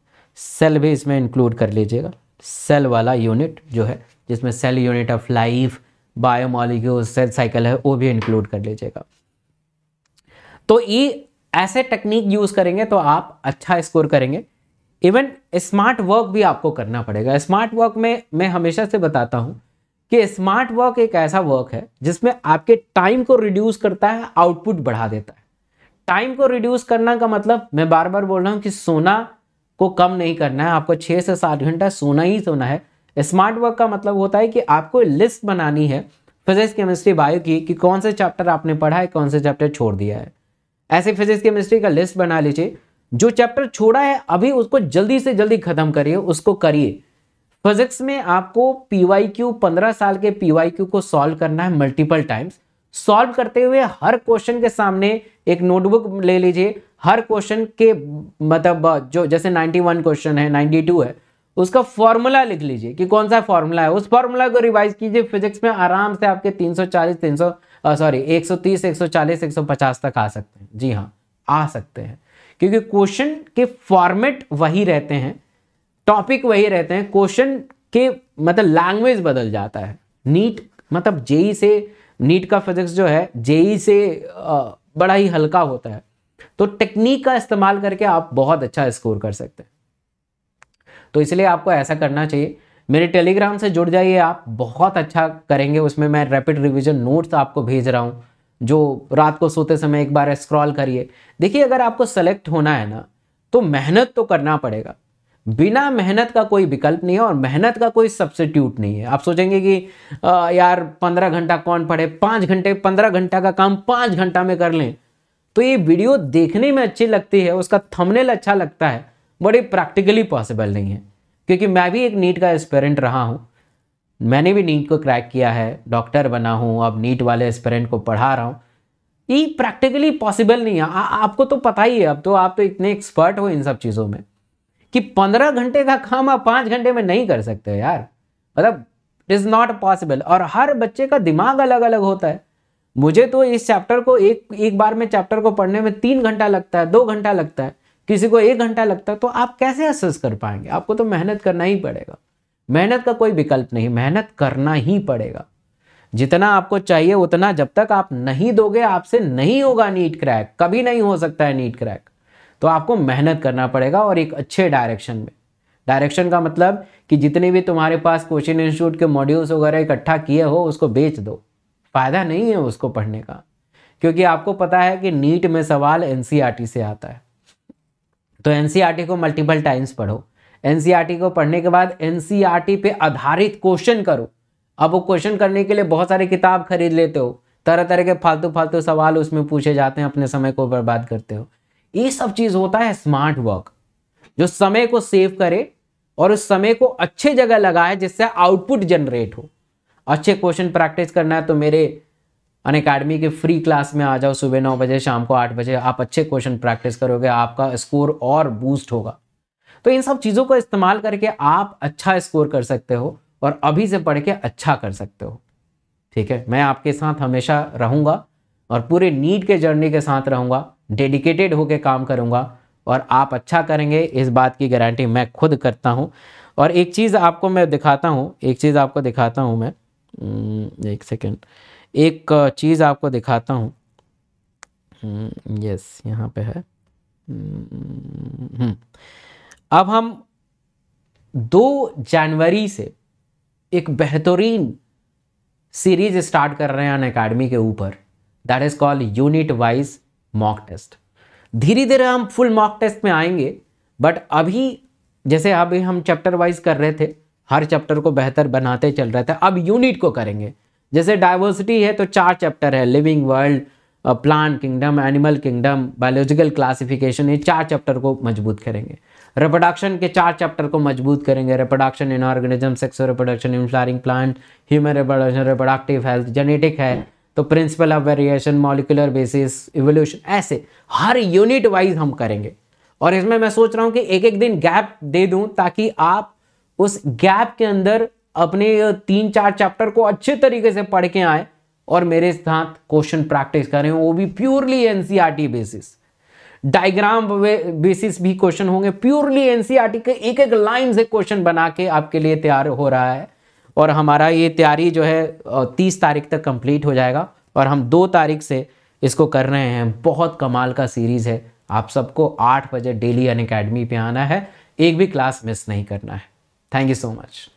सेल भी इसमें इंक्लूड कर लीजिएगा सेल वाला यूनिट जो है जिसमें cell unit of life biomolecule cell cycle है वो भी इंक्लूड कर लीजिएगा तो ये ऐसे टेक्निक यूज करेंगे तो आप अच्छा स्कोर करेंगे इवन स्मार्ट वर्क भी आपको करना पड़ेगा स्मार्ट वर्क में मैं हमेशा से बताता हूं कि स्मार्ट वर्क एक ऐसा वर्क है जिसमें आपके टाइम को रिड्यूस करता है आउटपुट बढ़ा देता है टाइम को रिड्यूस करना का मतलब मैं बार बार बोल रहा हूँ कि सोना को कम नहीं करना है आपको छः से सात घंटा सोना ही सोना है स्मार्ट वर्क का मतलब होता है कि आपको लिस्ट बनानी है फिजिक्स केमिस्ट्री बायो की कि कौन से चैप्टर आपने पढ़ा है कौन से चैप्टर छोड़ दिया है ऐसे फिजिक्स केमिस्ट्री का लिस्ट बना लीजिए जो चैप्टर छोड़ा है अभी उसको जल्दी से जल्दी खत्म करिए उसको करिए फिजिक्स में आपको पीवाई क्यू पंद्रह साल के पीवाई क्यू को सॉल्व करना है मल्टीपल टाइम्स सॉल्व करते हुए हर क्वेश्चन के सामने एक नोटबुक ले लीजिए हर क्वेश्चन के मतलब जो जैसे 91 क्वेश्चन है 92 है उसका फॉर्मूला लिख लीजिए कि कौन सा फॉर्मूला है उस फॉर्मूला को रिवाइज कीजिए फिजिक्स में आराम से आपके तीन सौ सॉरी 130 140 150 तक आ सकते हैं जी हाँ आ सकते हैं क्योंकि क्वेश्चन के फॉर्मेट वही रहते हैं टॉपिक वही रहते हैं क्वेश्चन के मतलब लैंग्वेज बदल जाता है नीट मतलब जेई से नीट का फिजिक्स जो है जेई से बड़ा ही हल्का होता है तो टेक्निक का इस्तेमाल करके आप बहुत अच्छा स्कोर कर सकते हैं तो इसलिए आपको ऐसा करना चाहिए मेरे टेलीग्राम से जुड़ जाइए आप बहुत अच्छा करेंगे उसमें मैं रैपिड रिविजन नोट्स आपको भेज रहा हूँ जो रात को सोते समय एक बार स्क्रॉल करिए देखिए अगर आपको सेलेक्ट होना है ना तो मेहनत तो करना पड़ेगा बिना मेहनत का कोई विकल्प नहीं है और मेहनत का कोई सब्सिट्यूट नहीं है आप सोचेंगे कि आ, यार पंद्रह घंटा कौन पढ़े पाँच घंटे पंद्रह घंटा का काम पाँच घंटा में कर लें तो ये वीडियो देखने में अच्छी लगती है उसका थंबनेल अच्छा लगता है बड़ी प्रैक्टिकली पॉसिबल नहीं है क्योंकि मैं भी एक नीट का एस्पेरेंट रहा हूँ मैंने भी नीट को क्रैक किया है डॉक्टर बना हूँ अब नीट वाले एस्पेरेंट को पढ़ा रहा हूँ ये प्रैक्टिकली पॉसिबल नहीं है आ, आपको तो पता ही है अब तो आप तो इतने एक्सपर्ट हो इन सब चीज़ों में कि पंद्रह घंटे का काम आप पाँच घंटे में नहीं कर सकते यार मतलब इट इज़ नॉट पॉसिबल और हर बच्चे का दिमाग अलग अलग होता है मुझे तो इस चैप्टर को एक एक बार में चैप्टर को पढ़ने में तीन घंटा लगता है दो घंटा लगता है किसी को एक घंटा लगता है तो आप कैसे असेस कर पाएंगे आपको तो मेहनत करना ही पड़ेगा मेहनत का कोई विकल्प नहीं मेहनत करना ही पड़ेगा जितना आपको चाहिए उतना जब तक आप नहीं दोगे आपसे नहीं होगा नीट क्रैक कभी नहीं हो सकता है नीट क्रैक तो आपको मेहनत करना पड़ेगा और एक अच्छे डायरेक्शन में डायरेक्शन का मतलब कि जितने भी तुम्हारे पास कोचिंग इंस्टीट्यूट के मॉड्यूल्स वगैरह इकट्ठा किए हो उसको बेच दो फ़ायदा नहीं है उसको पढ़ने का क्योंकि आपको पता है कि नीट में सवाल एन e से आता है तो एनसीईआरटी e को मल्टीपल टाइम्स पढ़ो एनसीईआरटी e को पढ़ने के बाद एनसीईआरटी e पे आधारित क्वेश्चन करो अब वो क्वेश्चन करने के लिए बहुत सारी किताब खरीद लेते हो तरह तरह के फालतू फालतू सवाल उसमें पूछे जाते हैं अपने समय को बर्बाद करते हो ये सब चीज़ होता है स्मार्ट वर्क जो समय को सेव करे और उस समय को अच्छे जगह लगाए जिससे आउटपुट जनरेट हो अच्छे क्वेश्चन प्रैक्टिस करना है तो मेरे अन अकेडमी के फ्री क्लास में आ जाओ सुबह नौ बजे शाम को आठ बजे आप अच्छे क्वेश्चन प्रैक्टिस करोगे आपका स्कोर और बूस्ट होगा तो इन सब चीज़ों को इस्तेमाल करके आप अच्छा स्कोर कर सकते हो और अभी से पढ़ के अच्छा कर सकते हो ठीक है मैं आपके साथ हमेशा रहूँगा और पूरे नीट के जर्नी के साथ रहूँगा डेडिकेटेड होकर काम करूँगा और आप अच्छा करेंगे इस बात की गारंटी मैं खुद करता हूँ और एक चीज़ आपको मैं दिखाता हूँ एक चीज़ आपको दिखाता हूँ मैं एक सेकेंड एक चीज़ आपको दिखाता हूँ यस हम्म, यहाँ पे है हम्म, हम्म। अब हम दो जनवरी से एक बेहतरीन सीरीज स्टार्ट कर रहे हैं अन अकेडमी के ऊपर that is called unit wise mock test धीरे धीरे हम फुल मॉक टेस्ट में आएंगे बट अभी जैसे अभी हम चैप्टर वाइज कर रहे थे हर चैप्टर को बेहतर बनाते चल रहे थे अब यूनिट को करेंगे जैसे डाइवर्सिटी है तो चार चैप्टर है living world plant kingdom animal kingdom biological classification ये चार चैप्टर को मजबूत करेंगे रिप्रोडक्शन के चार चैप्टर को मजबूत करेंगे reproduction in organism sexual reproduction in flowering plant human reproduction reproductive health genetic है तो principle of variation molecular basis evolution ऐसे हर यूनिट वाइज हम करेंगे और इसमें मैं सोच रहा हूँ कि एक एक दिन गैप दे दूँ ताकि आप उस गैप के अंदर अपने तीन चार चैप्टर को अच्छे तरीके से पढ़ के आए और मेरे साथ क्वेश्चन प्रैक्टिस करें वो भी purely NCERT basis diagram basis भी क्वेश्चन होंगे प्योरली एनसीईआरटी e के एक एक लाइन से क्वेश्चन बना के आपके लिए तैयार हो रहा है और हमारा ये तैयारी जो है तीस तारीख तक कंप्लीट हो जाएगा और हम दो तारीख से इसको कर रहे हैं बहुत कमाल का सीरीज़ है आप सबको आठ बजे डेली अन अकेडमी पे आना है एक भी क्लास मिस नहीं करना है थैंक यू सो मच